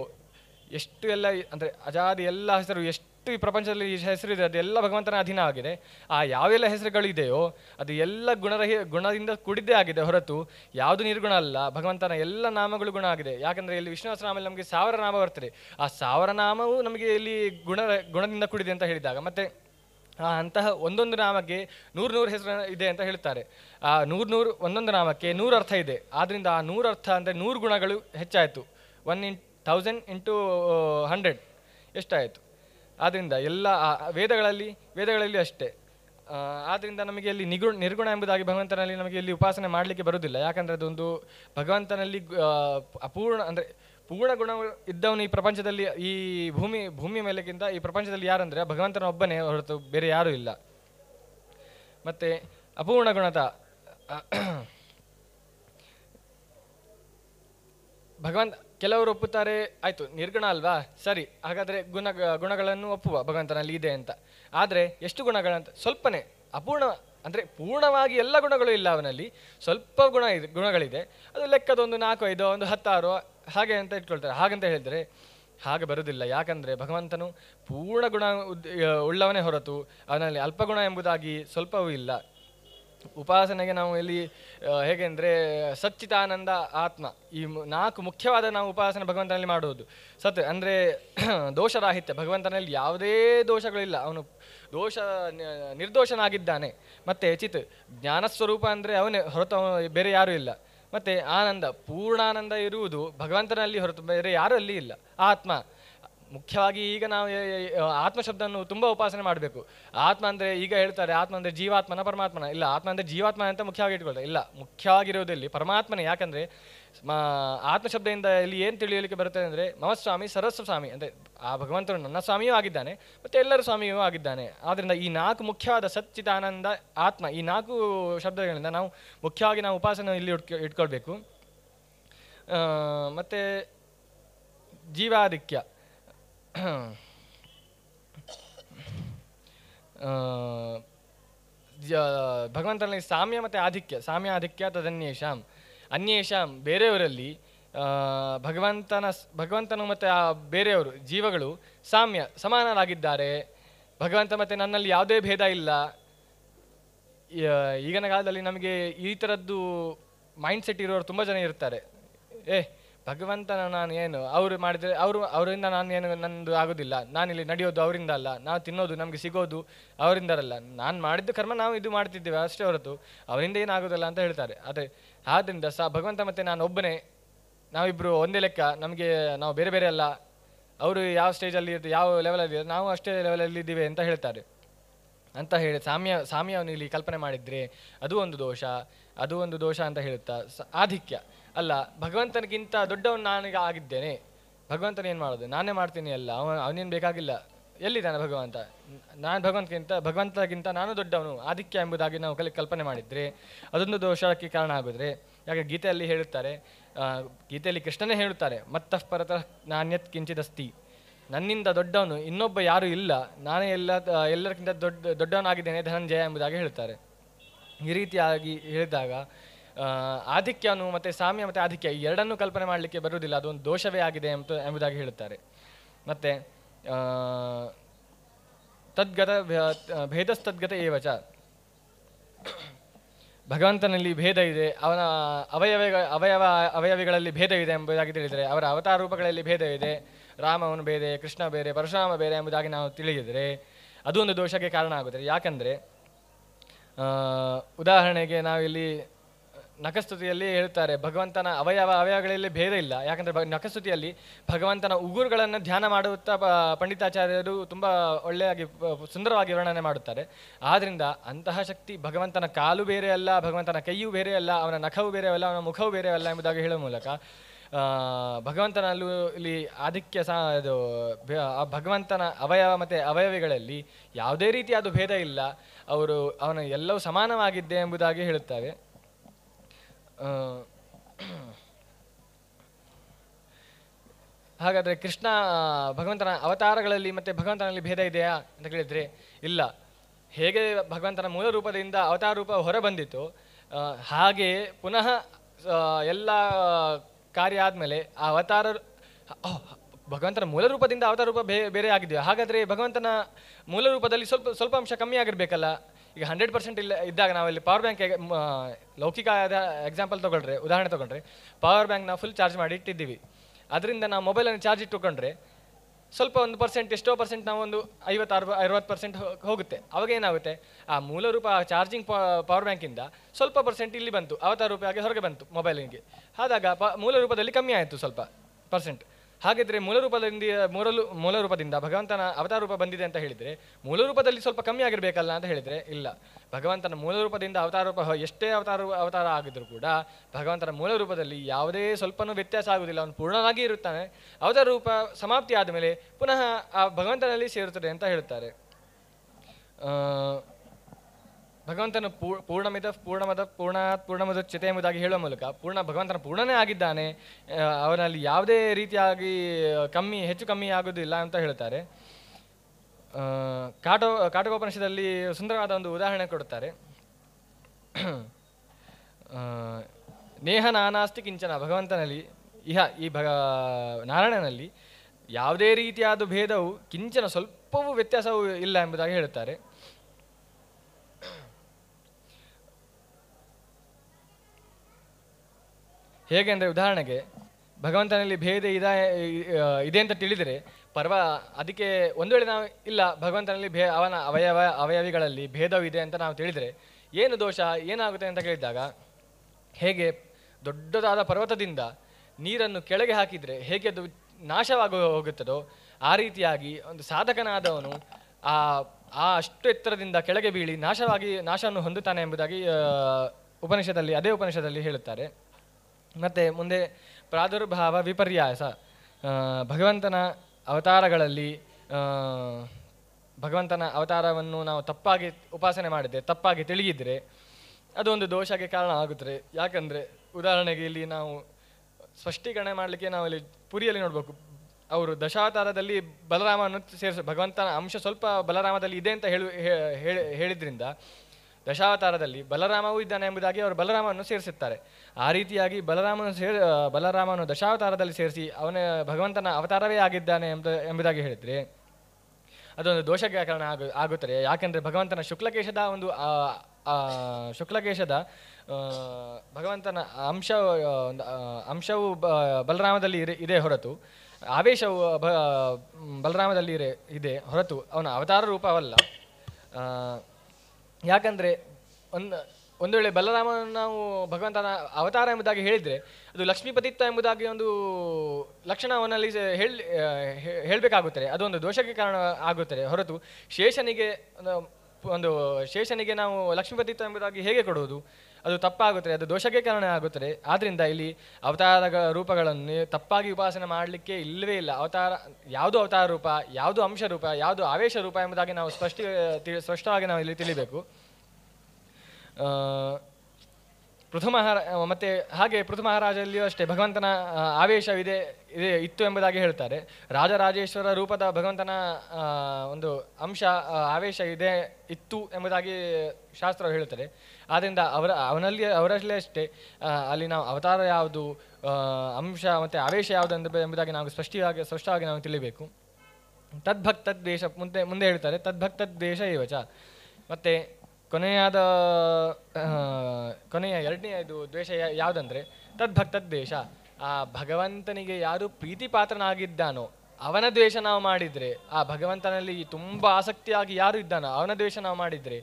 ಎಷ್ಟು ಎಲ್ಲ ಅಂದರೆ ಅಜಾದಿ ಎಲ್ಲ ಹೆಸರು ಎಷ್ಟು ಎಷ್ಟು ಈ ಪ್ರಪಂಚದಲ್ಲಿ ಹೆಸರಿದೆ ಅದೆಲ್ಲ ಭಗವಂತನ ಅಧೀನ ಆಗಿದೆ ಆ ಯಾವೆಲ್ಲ ಹೆಸರುಗಳಿದೆಯೋ ಅದು ಎಲ್ಲ ಗುಣರಹಿ ಗುಣದಿಂದ ಕೂಡಿದ್ದೇ ಆಗಿದೆ ಹೊರತು ಯಾವುದು ನಿರ್ಗುಣ ಅಲ್ಲ ಭಗವಂತನ ಎಲ್ಲ ನಾಮಗಳು ಗುಣ ಆಗಿದೆ ಯಾಕಂದರೆ ಇಲ್ಲಿ ವಿಷ್ಣು ನಮಗೆ ಸಾವಿರ ನಾಮ ಬರ್ತದೆ ಆ ಸಾವಿರ ನಾಮವು ನಮಗೆ ಇಲ್ಲಿ ಗುಣ ಗುಣದಿಂದ ಕೂಡಿದೆ ಅಂತ ಹೇಳಿದಾಗ ಮತ್ತೆ ಅಂತಹ ಒಂದೊಂದು ನಾಮಕ್ಕೆ ನೂರು ನೂರು ಹೆಸರು ಇದೆ ಅಂತ ಹೇಳ್ತಾರೆ ಆ ನೂರು ನೂರು ಒಂದೊಂದು ನಾಮಕ್ಕೆ ನೂರು ಅರ್ಥ ಇದೆ ಆದ್ದರಿಂದ ಆ ನೂರು ಅರ್ಥ ಅಂದರೆ ನೂರು ಗುಣಗಳು ಹೆಚ್ಚಾಯಿತು one in thousand into hundred ಎಷ್ಟಾಯಿತು ಆದ್ದರಿಂದ ಎಲ್ಲ ವೇದಗಳಲ್ಲಿ ವೇದಗಳಲ್ಲಿ ಅಷ್ಟೇ ಆದ್ದರಿಂದ ನಮಗೆ ಇಲ್ಲಿ ನಿಗುಣ ನಿರ್ಗುಣ ಎಂಬುದಾಗಿ ಭಗವಂತನಲ್ಲಿ ನಮಗೆ ಇಲ್ಲಿ ಉಪಾಸನೆ ಮಾಡಲಿಕ್ಕೆ ಬರುವುದಿಲ್ಲ ಯಾಕಂದರೆ ಅದೊಂದು ಭಗವಂತನಲ್ಲಿ ಅಪೂರ್ಣ ಅಂದರೆ ಪೂರ್ಣ ಗುಣ ಇದ್ದವನು ಈ ಪ್ರಪಂಚದಲ್ಲಿ ಈ ಭೂಮಿ ಭೂಮಿಯ ಮೇಲೆಗಿಂತ ಈ ಪ್ರಪಂಚದಲ್ಲಿ ಯಾರಂದರೆ ಭಗವಂತನ ಒಬ್ಬನೇ ಹೊರತು ಬೇರೆ ಯಾರೂ ಇಲ್ಲ ಮತ್ತು ಅಪೂರ್ಣ ಗುಣತ ಭಗವಂತ ಕೆಲವರು ಒಪ್ಪುತ್ತಾರೆ ಆಯಿತು ನಿರ್ಗುಣ ಅಲ್ವಾ ಸರಿ ಹಾಗಾದರೆ ಗುಣ ಗುಣಗಳನ್ನು ಒಪ್ಪುವ ಭಗವಂತನಲ್ಲಿ ಇದೆ ಅಂತ ಆದರೆ ಎಷ್ಟು ಗುಣಗಳಂತ ಸ್ವಲ್ಪನೇ ಅಪೂರ್ಣ ಅಂದರೆ ಪೂರ್ಣವಾಗಿ ಎಲ್ಲ ಗುಣಗಳು ಇಲ್ಲ ಅವನಲ್ಲಿ ಸ್ವಲ್ಪ ಗುಣ ಇದೆ ಗುಣಗಳಿದೆ ಅದು ಲೆಕ್ಕದ ಒಂದು ನಾಲ್ಕು ಐದು ಒಂದು ಹತ್ತಾರು ಹಾಗೆ ಅಂತ ಇಟ್ಕೊಳ್ತಾರೆ ಹಾಗಂತ ಹೇಳಿದರೆ ಹಾಗೆ ಬರುವುದಿಲ್ಲ ಯಾಕಂದರೆ ಭಗವಂತನು ಪೂರ್ಣ ಗುಣ ಉಳ್ಳವನೇ ಹೊರತು ಅವನಲ್ಲಿ ಅಲ್ಪಗುಣ ಎಂಬುದಾಗಿ ಸ್ವಲ್ಪವೂ ಇಲ್ಲ ಉಪಾಸನೆಗೆ ನಾವು ಇಲ್ಲಿ ಹೇಗೆ ಅಂದರೆ ಸಚ್ಚಿತಾನಂದ ಆತ್ಮ ಈ ನಾಲ್ಕು ಮುಖ್ಯವಾದ ನಾವು ಉಪಾಸನೆ ಭಗವಂತನಲ್ಲಿ ಮಾಡುವುದು ಸತ್ ಅಂದರೆ ದೋಷರಾಹಿತ್ಯ ಭಗವಂತನಲ್ಲಿ ಯಾವುದೇ ದೋಷಗಳಿಲ್ಲ ಅವನು ದೋಷ ನಿರ್ದೋಷನಾಗಿದ್ದಾನೆ ಮತ್ತು ಚಿತ್ ಜ್ಞಾನಸ್ವರೂಪ ಅಂದರೆ ಅವನೇ ಹೊರತು ಬೇರೆ ಯಾರೂ ಇಲ್ಲ ಮತ್ತು ಆನಂದ ಪೂರ್ಣಾನಂದ ಇರುವುದು ಭಗವಂತನಲ್ಲಿ ಹೊರತು ಬೇರೆ ಯಾರೂ ಅಲ್ಲಿ ಇಲ್ಲ ಆತ್ಮ ಮುಖ್ಯವಾಗಿ ಈಗ ನಾವು ಆತ್ಮ ತುಂಬ ಉಪಾಸನೆ ಮಾಡಬೇಕು ಆತ್ಮ ಅಂದರೆ ಈಗ ಹೇಳ್ತಾರೆ ಆತ್ಮ ಅಂದರೆ ಜೀವಾತ್ಮನ ಪರಮಾತ್ಮನ ಇಲ್ಲ ಆತ್ಮ ಅಂದರೆ ಜೀವಾತ್ಮ ಅಂತ ಮುಖ್ಯವಾಗಿ ಇಟ್ಕೊಳ್ತಾರೆ ಇಲ್ಲ ಮುಖ್ಯವಾಗಿರೋದಲ್ಲಿ ಪರಮಾತ್ಮನೇ ಯಾಕಂದರೆ ಆತ್ಮ ಶಬ್ದದಿಂದ ಇಲ್ಲಿ ಏನು ತಿಳಿಯಲಿಕ್ಕೆ ಬರುತ್ತೆ ಅಂದರೆ ಮಮಸ್ವಾಮಿ ಸರಸ್ವ ಸ್ವಾಮಿ ಅಂದರೆ ಆ ಭಗವಂತನು ನನ್ನ ಸ್ವಾಮಿಯೂ ಆಗಿದ್ದಾನೆ ಮತ್ತು ಎಲ್ಲರ ಸ್ವಾಮಿಯೂ ಆಗಿದ್ದಾನೆ ಆದ್ದರಿಂದ ಈ ನಾಲ್ಕು ಮುಖ್ಯವಾದ ಸಚ್ಚಿದಾನಂದ ಆತ್ಮ ಈ ನಾಲ್ಕು ಶಬ್ದಗಳಿಂದ ನಾವು ಮುಖ್ಯವಾಗಿ ನಾವು ಉಪಾಸನೆ ಇಲ್ಲಿ ಇಟ್ಕೊಳ್ಬೇಕು ಮತ್ತು ಜೀವಾಧಿಕ್ಯ Uh, uh, ಭಗವಂತನಲ್ಲಿ ಸಾಮ್ಯ ಮತ್ತು ಆಧಿಕ್ಯ ಸಾಮ್ಯ ಆಧಿಕ್ಯ ತದನ್ಯೇಷಾಂ ಅನ್ಯೇಷಾಂ ಬೇರೆಯವರಲ್ಲಿ ಭಗವಂತನ ಭಗವಂತನು ಮತ್ತು ಆ ಬೇರೆಯವರು ಜೀವಗಳು ಸಾಮ್ಯ ಸಮಾನರಾಗಿದ್ದಾರೆ ಭಗವಂತ ಮತ್ತು ನನ್ನಲ್ಲಿ ಯಾವುದೇ ಭೇದ ಇಲ್ಲ ಈಗಿನ ಕಾಲದಲ್ಲಿ ನಮಗೆ ಈ ಥರದ್ದು ಮೈಂಡ್ಸೆಟ್ ಇರೋರು ತುಂಬ ಜನ ಇರ್ತಾರೆ ಏ ಭಗವಂತನ ನಾನು ಏನು ಅವರು ಮಾಡಿದರೆ ಅವರು ಅವರಿಂದ ನಾನು ಏನು ನಂದು ಆಗೋದಿಲ್ಲ ನಾನಿಲ್ಲಿ ನಡೆಯೋದು ಅವರಿಂದ ಅಲ್ಲ ನಾವು ತಿನ್ನೋದು ನಮಗೆ ಸಿಗೋದು ಅವರಿಂದರಲ್ಲ ನಾನು ಮಾಡಿದ್ದು ಕರ್ಮ ನಾವು ಇದು ಮಾಡ್ತಿದ್ದೇವೆ ಅಷ್ಟೇ ಹೊರತು ಅವರಿಂದ ಏನಾಗೋದಲ್ಲ ಅಂತ ಹೇಳ್ತಾರೆ ಅದೇ ಆದ್ದರಿಂದ ಸಹ ಭಗವಂತ ಮತ್ತೆ ನಾನು ಒಬ್ಬನೇ ನಾವಿಬ್ಬರು ಒಂದೇ ಲೆಕ್ಕ ನಮಗೆ ನಾವು ಬೇರೆ ಬೇರೆ ಅಲ್ಲ ಅವರು ಯಾವ ಸ್ಟೇಜಲ್ಲಿ ಯಾವ ಲೆವೆಲಲ್ಲಿ ನಾವು ಅಷ್ಟೇ ಲೆವೆಲಲ್ಲಿ ಇದ್ದೀವಿ ಅಂತ ಹೇಳ್ತಾರೆ ಅಂತ ಹೇಳಿ ಸಾಮ್ಯ ಸಾಮ್ಯವನ್ನು ಇಲ್ಲಿ ಕಲ್ಪನೆ ಮಾಡಿದರೆ ಅದು ಒಂದು ದೋಷ ಅದು ಒಂದು ದೋಷ ಅಂತ ಹೇಳುತ್ತಾ ಆಧಿಕ್ಯ ಅಲ್ಲ ಭಗವಂತನಿಗಿಂತ ದೊಡ್ಡವನು ನಾನೀಗ ಆಗಿದ್ದೇನೆ ಏನು ಮಾಡೋದು ನಾನೇ ಮಾಡ್ತೀನಿ ಅಲ್ಲ ಅವನು ಅವನೇನು ಬೇಕಾಗಿಲ್ಲ ಎಲ್ಲಿದ್ದಾನೆ ಭಗವಂತ ನಾನು ಭಗವಂತಗಿಂತ ಭಗವಂತಗಿಂತ ನಾನು ದೊಡ್ಡವನು ಆದಿತ್ಯ ಎಂಬುದಾಗಿ ನಾವು ಕಲಿ ಕಲ್ಪನೆ ಮಾಡಿದರೆ ಅದೊಂದು ದೋಷಕ್ಕೆ ಕಾರಣ ಆಗಿದ್ರೆ ಯಾಕೆ ಗೀತೆಯಲ್ಲಿ ಹೇಳುತ್ತಾರೆ ಗೀತೆಯಲ್ಲಿ ಕೃಷ್ಣನೇ ಹೇಳುತ್ತಾರೆ ಮತ್ತಃ ಪರತ ನಾಣ್ಯತ್ ಕಿಂಚಿದಸ್ತಿ ನನ್ನಿಂದ ದೊಡ್ಡವನು ಇನ್ನೊಬ್ಬ ಯಾರೂ ಇಲ್ಲ ನಾನೇ ಎಲ್ಲ ಎಲ್ಲರಿಗಿಂತ ದೊಡ್ಡ ದೊಡ್ಡವನಾಗಿದ್ದೇನೆ ಧನಂಜಯ ಎಂಬುದಾಗಿ ಹೇಳುತ್ತಾರೆ ಈ ರೀತಿಯಾಗಿ ಹೇಳಿದಾಗ ಆಧಿಕ್ಯವನ್ನು ಮತ್ತು ಸಾಮ್ಯ ಮತ್ತು ಆಧಿಕ್ಯ ಈ ಎರಡನ್ನೂ ಕಲ್ಪನೆ ಮಾಡಲಿಕ್ಕೆ ಬರುವುದಿಲ್ಲ ಅದೊಂದು ದೋಷವೇ ಆಗಿದೆ ಅಂತ ಎಂಬುದಾಗಿ ಹೇಳುತ್ತಾರೆ ಮತ್ತು ತದ್ಗತ ಭೇದಸ್ತದ್ಗತ ಏವಚ ಭಗವಂತನಲ್ಲಿ ಭೇದ ಇದೆ ಅವನ ಅವಯವ ಅವಯವ ಅವಯವಿಗಳಲ್ಲಿ ಭೇದ ಇದೆ ಎಂಬುದಾಗಿ ತಿಳಿದರೆ ಅವರ ಅವತಾರ ರೂಪಗಳಲ್ಲಿ ಭೇದ ಇದೆ ರಾಮವನು ಬೇರೆ ಕೃಷ್ಣ ಬೇರೆ ಪರಶುರಾಮ ಬೇರೆ ಎಂಬುದಾಗಿ ನಾವು ತಿಳಿದರೆ ಅದು ಒಂದು ದೋಷಕ್ಕೆ ಕಾರಣ ಆಗುತ್ತದೆ ಯಾಕಂದರೆ ಉದಾಹರಣೆಗೆ ನಾವಿಲ್ಲಿ ನಕಸ್ತುತಿಯಲ್ಲಿ ಹೇಳ್ತಾರೆ ಭಗವಂತನ ಅವಯವ ಅವಯವಗಳಲ್ಲಿ ಭೇದ ಇಲ್ಲ ಯಾಕಂದ್ರೆ ನಕಸ್ತುತಿಯಲ್ಲಿ ಭಗವಂತನ ಉಗುರುಗಳನ್ನು ಧ್ಯಾನ ಮಾಡುತ್ತಾ ಪಂಡಿತಾಚಾರ್ಯರು ತುಂಬ ಒಳ್ಳೆಯಾಗಿ ಸುಂದರವಾಗಿ ವರ್ಣನೆ ಮಾಡುತ್ತಾರೆ ಆದ್ದರಿಂದ ಅಂತಹ ಶಕ್ತಿ ಭಗವಂತನ ಕಾಲು ಬೇರೆ ಅಲ್ಲ ಭಗವಂತನ ಕೈಯೂ ಬೇರೆ ಅಲ್ಲ ಅವನ ನಖವು ಬೇರೆ ಅಲ್ಲ ಅವನ ಮುಖವು ಬೇರೆ ಅಲ್ಲ ಎಂಬುದಾಗಿ ಹೇಳುವ ಮೂಲಕ ಭಗವಂತನಲ್ಲೂ ಇಲ್ಲಿ ಆಧಿಕ್ಯ ಸಾ ಅದು ಭಗವಂತನ ಅವಯವ ಮತ್ತು ಅವಯವಿಗಳಲ್ಲಿ ಯಾವುದೇ ರೀತಿ ಅದು ಭೇದ ಇಲ್ಲ ಅವರು ಅವನ ಎಲ್ಲವೂ ಸಮಾನವಾಗಿದ್ದೆ ಎಂಬುದಾಗಿ ಹೇಳುತ್ತಾರೆ ಹಾಗಾದರೆ ಕೃಷ್ಣ ಭಗವಂತನ ಅವತಾರಗಳಲ್ಲಿ ಮತ್ತು ಭಗವಂತನಲ್ಲಿ ಭೇದ ಇದೆಯಾ ಅಂತ ಕೇಳಿದರೆ ಇಲ್ಲ ಹೇಗೆ ಭಗವಂತನ ಮೂಲ ರೂಪದಿಂದ ಅವತಾರ ರೂಪ ಹೊರ ಬಂದಿತ್ತು ಹಾಗೆಯೇ ಪುನಃ ಎಲ್ಲ ಕಾರ್ಯ ಆದಮೇಲೆ ಆ ಅವತಾರ ಭಗವಂತನ ಮೂಲ ರೂಪದಿಂದ ಅವತಾರ ರೂಪ ಬೇರೆ ಆಗಿದೆಯಾ ಹಾಗಾದರೆ ಭಗವಂತನ ಮೂಲ ರೂಪದಲ್ಲಿ ಸ್ವಲ್ಪ ಸ್ವಲ್ಪ ಅಂಶ ಕಮ್ಮಿ ಆಗಿರಬೇಕಲ್ಲ ಈಗ ಹಂಡ್ರೆಡ್ ಪರ್ಸೆಂಟ್ ಇಲ್ಲ ಇದ್ದಾಗ ನಾವಿಲ್ಲಿ ಪವರ್ ಬ್ಯಾಂಕ್ ಲೌಕಿಕ ಎಕ್ಸಾಂಪಲ್ ತೊಗೊಂಡ್ರೆ ಉದಾಹರಣೆ ತೊಗೊಂಡ್ರೆ ಪವರ್ ಬ್ಯಾಂಕ್ನ ಫುಲ್ ಚಾರ್ಜ್ ಮಾಡಿ ಇಟ್ಟಿದ್ದೀವಿ ಅದರಿಂದ ನಾವು ಮೊಬೈಲನ್ನು ಚಾರ್ಜ್ ಇಟ್ಟುಕೊಂಡ್ರೆ ಸ್ವಲ್ಪ ಒಂದು ಪರ್ಸೆಂಟ್ ಎಷ್ಟೋ ಪರ್ಸೆಂಟ್ ನಾವು ಒಂದು ಐವತ್ತು ಅರ್ವ ಅರವತ್ತು ಪರ್ಸೆಂಟ್ ಹೋಗುತ್ತೆ ಅವಾಗ ಏನಾಗುತ್ತೆ ಆ ಮೂಲ ರೂಪ ಚಾರ್ಜಿಂಗ್ ಪವರ್ ಬ್ಯಾಂಕಿಂದ ಸ್ವಲ್ಪ ಪರ್ಸೆಂಟ್ ಇಲ್ಲಿ ಬಂತು ರೂಪಾಯಿ ಆಗಿ ಹೊರಗೆ ಬಂತು ಮೊಬೈಲಿಗೆ ಆದಾಗ ಪ ಮೂಲ ರೂಪದಲ್ಲಿ ಕಮ್ಮಿ ಆಯಿತು ಸ್ವಲ್ಪ ಪರ್ಸೆಂಟ್ ಹಾಗಿದ್ರೆ ಮೂಲ ರೂಪದಿಂದ ಮೂರಲು ಮೂಲ ರೂಪದಿಂದ ಭಗವಂತನ ಅವತಾರ ರೂಪ ಬಂದಿದೆ ಅಂತ ಹೇಳಿದರೆ ಮೂಲ ರೂಪದಲ್ಲಿ ಸ್ವಲ್ಪ ಕಮ್ಮಿ ಆಗಿರಬೇಕಲ್ಲ ಅಂತ ಹೇಳಿದರೆ ಇಲ್ಲ ಭಗವಂತನ ಮೂಲ ರೂಪದಿಂದ ಅವತಾರ ರೂಪ ಎಷ್ಟೇ ಅವತಾರ ಅವತಾರ ಆಗಿದ್ರು ಕೂಡ ಭಗವಂತನ ಮೂಲ ರೂಪದಲ್ಲಿ ಯಾವುದೇ ಸ್ವಲ್ಪನೂ ವ್ಯತ್ಯಾಸ ಆಗುವುದಿಲ್ಲ ಅವನು ಪೂರ್ಣವಾಗಿ ಇರುತ್ತಾನೆ ಅವತಾರ ರೂಪ ಸಮಾಪ್ತಿ ಆದಮೇಲೆ ಪುನಃ ಆ ಭಗವಂತನಲ್ಲಿ ಸೇರುತ್ತದೆ ಅಂತ ಹೇಳ್ತಾರೆ ಭಗವಂತನು ಪೂರ್ಣಮಿತ ಪೂರ್ಣಮದ ಪೂರ್ಣಾತ್ ಚಿತೆ ಎಂಬುದಾಗಿ ಹೇಳುವ ಮೂಲಕ ಪೂರ್ಣ ಭಗವಂತನ ಪೂರ್ಣನೇ ಆಗಿದ್ದಾನೆ ಅವನಲ್ಲಿ ಯಾವುದೇ ರೀತಿಯಾಗಿ ಕಮ್ಮಿ ಹೆಚ್ಚು ಕಮ್ಮಿ ಆಗುವುದಿಲ್ಲ ಅಂತ ಹೇಳ್ತಾರೆ ಕಾಟೋ ಕಾಟಗೋಪನಿಷದಲ್ಲಿ ಸುಂದರವಾದ ಒಂದು ಉದಾಹರಣೆ ಕೊಡುತ್ತಾರೆ ನೇಹ ನಾನಾಸ್ತಿ ಕಿಂಚನ ಭಗವಂತನಲ್ಲಿ ಇಹ ಈ ಭಗ ನಾರಾಯಣನಲ್ಲಿ ಯಾವುದೇ ರೀತಿಯಾದ ಭೇದವು ಕಿಂಚನ ಸ್ವಲ್ಪವೂ ವ್ಯತ್ಯಾಸವೂ ಇಲ್ಲ ಎಂಬುದಾಗಿ ಹೇಳುತ್ತಾರೆ ಹೇಗೆ ಅಂದರೆ ಉದಾಹರಣೆಗೆ ಭಗವಂತನಲ್ಲಿ ಭೇದ ಇದ ಇದೆ ಅಂತ ತಿಳಿದರೆ ಪರ್ವ ಅದಕ್ಕೆ ಒಂದು ವೇಳೆ ನಾವು ಇಲ್ಲ ಭಗವಂತನಲ್ಲಿ ಭೇ ಅವನ ಅವಯವ ಅವಯವಿಗಳಲ್ಲಿ ಭೇದವಿದೆ ಅಂತ ನಾವು ತಿಳಿದರೆ ಏನು ದೋಷ ಏನಾಗುತ್ತೆ ಅಂತ ಕೇಳಿದಾಗ ಹೇಗೆ ದೊಡ್ಡದಾದ ಪರ್ವತದಿಂದ ನೀರನ್ನು ಕೆಳಗೆ ಹಾಕಿದರೆ ಹೇಗೆ ಅದು ನಾಶವಾಗ ಹೋಗುತ್ತದೋ ಆ ರೀತಿಯಾಗಿ ಒಂದು ಸಾಧಕನಾದವನು ಆ ಆ ಅಷ್ಟು ಎತ್ತರದಿಂದ ಕೆಳಗೆ ಬೀಳಿ ನಾಶವಾಗಿ ನಾಶವನ್ನು ಹೊಂದುತ್ತಾನೆ ಎಂಬುದಾಗಿ ಉಪನಿಷದಲ್ಲಿ ಅದೇ ಉಪನಿಷದಲ್ಲಿ ಹೇಳುತ್ತಾರೆ ಮತ್ತು ಮುಂದೆ ಪ್ರಾದುರ್ಭಾವ ವಿಪರ್ಯಾಸ ಭಗವಂತನ ಅವತಾರಗಳಲ್ಲಿ ಭಗವಂತನ ಅವತಾರವನ್ನು ನಾವು ತಪ್ಪಾಗಿ ಉಪಾಸನೆ ಮಾಡಿದರೆ ತಪ್ಪಾಗಿ ತಿಳಿಯಿದ್ರೆ ಅದೊಂದು ದೋಷಕ್ಕೆ ಕಾರಣ ಆಗುತ್ತೆ ಯಾಕಂದರೆ ಉದಾಹರಣೆಗೆ ಇಲ್ಲಿ ನಾವು ಸ್ಪಷ್ಟೀಕರಣ ಮಾಡಲಿಕ್ಕೆ ನಾವು ಇಲ್ಲಿ ಪುರಿಯಲ್ಲಿ ನೋಡಬೇಕು ಅವರು ದಶಾವತಾರದಲ್ಲಿ ಬಲರಾಮನ್ನು ಸೇರಿಸ ಭಗವಂತನ ಅಂಶ ಸ್ವಲ್ಪ ಬಲರಾಮದಲ್ಲಿ ಇದೆ ಅಂತ ಹೇಳು ಹೇಳಿದ್ರಿಂದ ದಶಾವತಾರದಲ್ಲಿ ಬಲರಾಮವೂ ಇದ್ದಾನೆ ಎಂಬುದಾಗಿ ಅವರು ಬಲರಾಮವನ್ನು ಸೇರಿಸುತ್ತಾರೆ ಆ ರೀತಿಯಾಗಿ ಬಲರಾಮನು ಸೇರ್ ಬಲರಾಮನು ದಶಾವತಾರದಲ್ಲಿ ಸೇರಿಸಿ ಅವನ ಭಗವಂತನ ಅವತಾರವೇ ಆಗಿದ್ದಾನೆ ಎಂಬ ಎಂಬುದಾಗಿ ಹೇಳಿದರೆ ಅದೊಂದು ದೋಷ ವ್ಯಾಕರಣ ಆಗು ಆಗುತ್ತದೆ ಯಾಕೆಂದರೆ ಭಗವಂತನ ಶುಕ್ಲಕೇಶದ ಒಂದು ಶುಕ್ಲಕೇಶದ ಭಗವಂತನ ಅಂಶ ಅಂಶವು ಬಲರಾಮದಲ್ಲಿ ಇದೆ ಹೊರತು ಆವೇಶವು ಬಲರಾಮದಲ್ಲಿ ಇದೆ ಹೊರತು ಅವನ ಅವತಾರ ರೂಪವಲ್ಲ ಯಾಕಂದರೆ ಒಂದು ಒಂದು ವೇಳೆ ಬಲರಾಮನ ನಾವು ಭಗವಂತನ ಅವತಾರ ಎಂಬುದಾಗಿ ಹೇಳಿದರೆ ಅದು ಲಕ್ಷ್ಮೀಪತಿತ್ವ ಎಂಬುದಾಗಿ ಒಂದು ಲಕ್ಷಣವನ್ನಲ್ಲಿ ಹೇಳಿ ಹೇಳಬೇಕಾಗುತ್ತದೆ ಅದೊಂದು ದೋಷಕ್ಕೆ ಕಾರಣ ಆಗುತ್ತದೆ ಹೊರತು ಶೇಷನಿಗೆ ಒಂದು ಶೇಷನಿಗೆ ನಾವು ಲಕ್ಷ್ಮೀಪತಿತ್ವ ಎಂಬುದಾಗಿ ಹೇಗೆ ಕೊಡುವುದು ಅದು ತಪ್ಪಾಗುತ್ತದೆ ಅದು ದೋಷಕ್ಕೆ ಕಾರಣ ಆಗುತ್ತದೆ ಆದ್ದರಿಂದ ಇಲ್ಲಿ ಅವತಾರಗಳ ರೂಪಗಳನ್ನು ತಪ್ಪಾಗಿ ಉಪಾಸನೆ ಮಾಡಲಿಕ್ಕೆ ಇಲ್ಲವೇ ಇಲ್ಲ ಅವತಾರ ಯಾವುದು ಅವತಾರ ರೂಪ ಯಾವುದು ಅಂಶ ರೂಪ ಯಾವುದು ಆವೇಶ ರೂಪ ಎಂಬುದಾಗಿ ನಾವು ಸ್ಪಷ್ಟ ಸ್ಪಷ್ಟವಾಗಿ ನಾವು ಇಲ್ಲಿ ತಿಳಿಬೇಕು ಪೃಥು ಮಹಾರಾ ಮತ್ತೆ ಹಾಗೆ ಪೃಥು ಮಹಾರಾಜಲ್ಲಿಯೂ ಅಷ್ಟೇ ಭಗವಂತನ ಆವೇಶವಿದೆ ಇದೆ ಇತ್ತು ಎಂಬುದಾಗಿ ಹೇಳ್ತಾರೆ ರಾಜರಾಜೇಶ್ವರ ರೂಪದ ಭಗವಂತನ ಒಂದು ಅಂಶ ಆವೇಶ ಇದೆ ಇತ್ತು ಎಂಬುದಾಗಿ ಶಾಸ್ತ್ರ ಹೇಳುತ್ತದೆ ಆದ್ದರಿಂದ ಅವರ ಅವನಲ್ಲಿ ಅವರಲ್ಲಿ ಅಷ್ಟೇ ಅಲ್ಲಿ ನಾವು ಅವತಾರ ಯಾವುದು ಅಂಶ ಮತ್ತು ಆವೇಶ ಯಾವುದು ಅಂತ ಎಂಬುದಾಗಿ ನಾವು ಸ್ಪಷ್ಟವಾಗಿ ಸ್ಪಷ್ಟವಾಗಿ ನಾವು ತಿಳಿಬೇಕು ತದ್ಭಕ್ತ ದ್ವೇಷ ಮುಂದೆ ಮುಂದೆ ಹೇಳ್ತಾರೆ ತದ್ಭಕ್ತ ದೇಶ ಇವಚ ಮತ್ತು ಕೊನೆಯಾದ ಕೊನೆಯ ಇದು ದ್ವೇಷ ಯಾವುದಂದರೆ ತದ್ಭಕ್ತ ದ್ವೇಷ ಆ ಭಗವಂತನಿಗೆ ಯಾರು ಪಾತ್ರನಾಗಿದ್ದಾನೋ ಅವನ ದ್ವೇಷ ನಾವು ಮಾಡಿದರೆ ಆ ಭಗವಂತನಲ್ಲಿ ತುಂಬ ಆಸಕ್ತಿಯಾಗಿ ಯಾರು ಇದ್ದಾನೋ ಅವನ ದ್ವೇಷ ನಾವು ಮಾಡಿದರೆ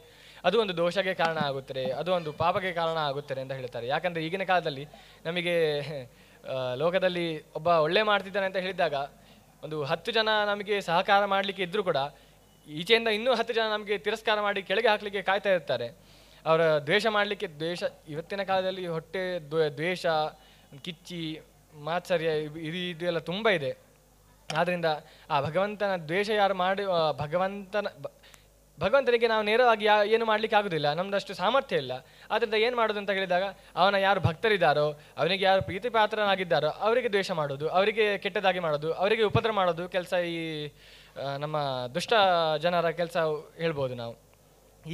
ಅದು ಒಂದು ದೋಷಕ್ಕೆ ಕಾರಣ ಆಗುತ್ತದೆ ಅದು ಒಂದು ಪಾಪಕ್ಕೆ ಕಾರಣ ಆಗುತ್ತದೆ ಅಂತ ಹೇಳ್ತಾರೆ ಯಾಕಂದ್ರೆ ಈಗಿನ ಕಾಲದಲ್ಲಿ ನಮಗೆ ಲೋಕದಲ್ಲಿ ಒಬ್ಬ ಒಳ್ಳೆ ಮಾಡ್ತಿದ್ದಾನೆ ಅಂತ ಹೇಳಿದಾಗ ಒಂದು ಹತ್ತು ಜನ ನಮಗೆ ಸಹಕಾರ ಮಾಡಲಿಕ್ಕೆ ಇದ್ದರೂ ಕೂಡ ಈಚೆಯಿಂದ ಇನ್ನೂ ಹತ್ತು ಜನ ನಮಗೆ ತಿರಸ್ಕಾರ ಮಾಡಿ ಕೆಳಗೆ ಹಾಕಲಿಕ್ಕೆ ಕಾಯ್ತಾ ಇರ್ತಾರೆ ಅವರ ದ್ವೇಷ ಮಾಡಲಿಕ್ಕೆ ದ್ವೇಷ ಇವತ್ತಿನ ಕಾಲದಲ್ಲಿ ಹೊಟ್ಟೆ ದ್ವೇಷ ಕಿಚ್ಚಿ ಮಾತ್ಸರ್ಯ ಇದು ಇದು ಎಲ್ಲ ತುಂಬ ಇದೆ ಆದ್ದರಿಂದ ಆ ಭಗವಂತನ ದ್ವೇಷ ಯಾರು ಮಾಡಿ ಭಗವಂತನ ಭಗವಂತನಿಗೆ ನಾವು ನೇರವಾಗಿ ಯಾ ಏನು ಮಾಡಲಿಕ್ಕೆ ಆಗೋದಿಲ್ಲ ನಮ್ದಷ್ಟು ಸಾಮರ್ಥ್ಯ ಇಲ್ಲ ಆದ್ದರಿಂದ ಏನು ಮಾಡೋದು ಅಂತ ಹೇಳಿದಾಗ ಅವನ ಯಾರು ಭಕ್ತರಿದ್ದಾರೋ ಅವನಿಗೆ ಯಾರು ಪ್ರೀತಿ ಪಾತ್ರನಾಗಿದ್ದಾರೋ ಅವರಿಗೆ ದ್ವೇಷ ಮಾಡೋದು ಅವರಿಗೆ ಕೆಟ್ಟದಾಗಿ ಮಾಡೋದು ಅವರಿಗೆ ಉಪದ್ರ ಮಾಡೋದು ಕೆಲಸ ಈ ನಮ್ಮ ದುಷ್ಟ ಜನರ ಕೆಲಸ ಹೇಳ್ಬೋದು ನಾವು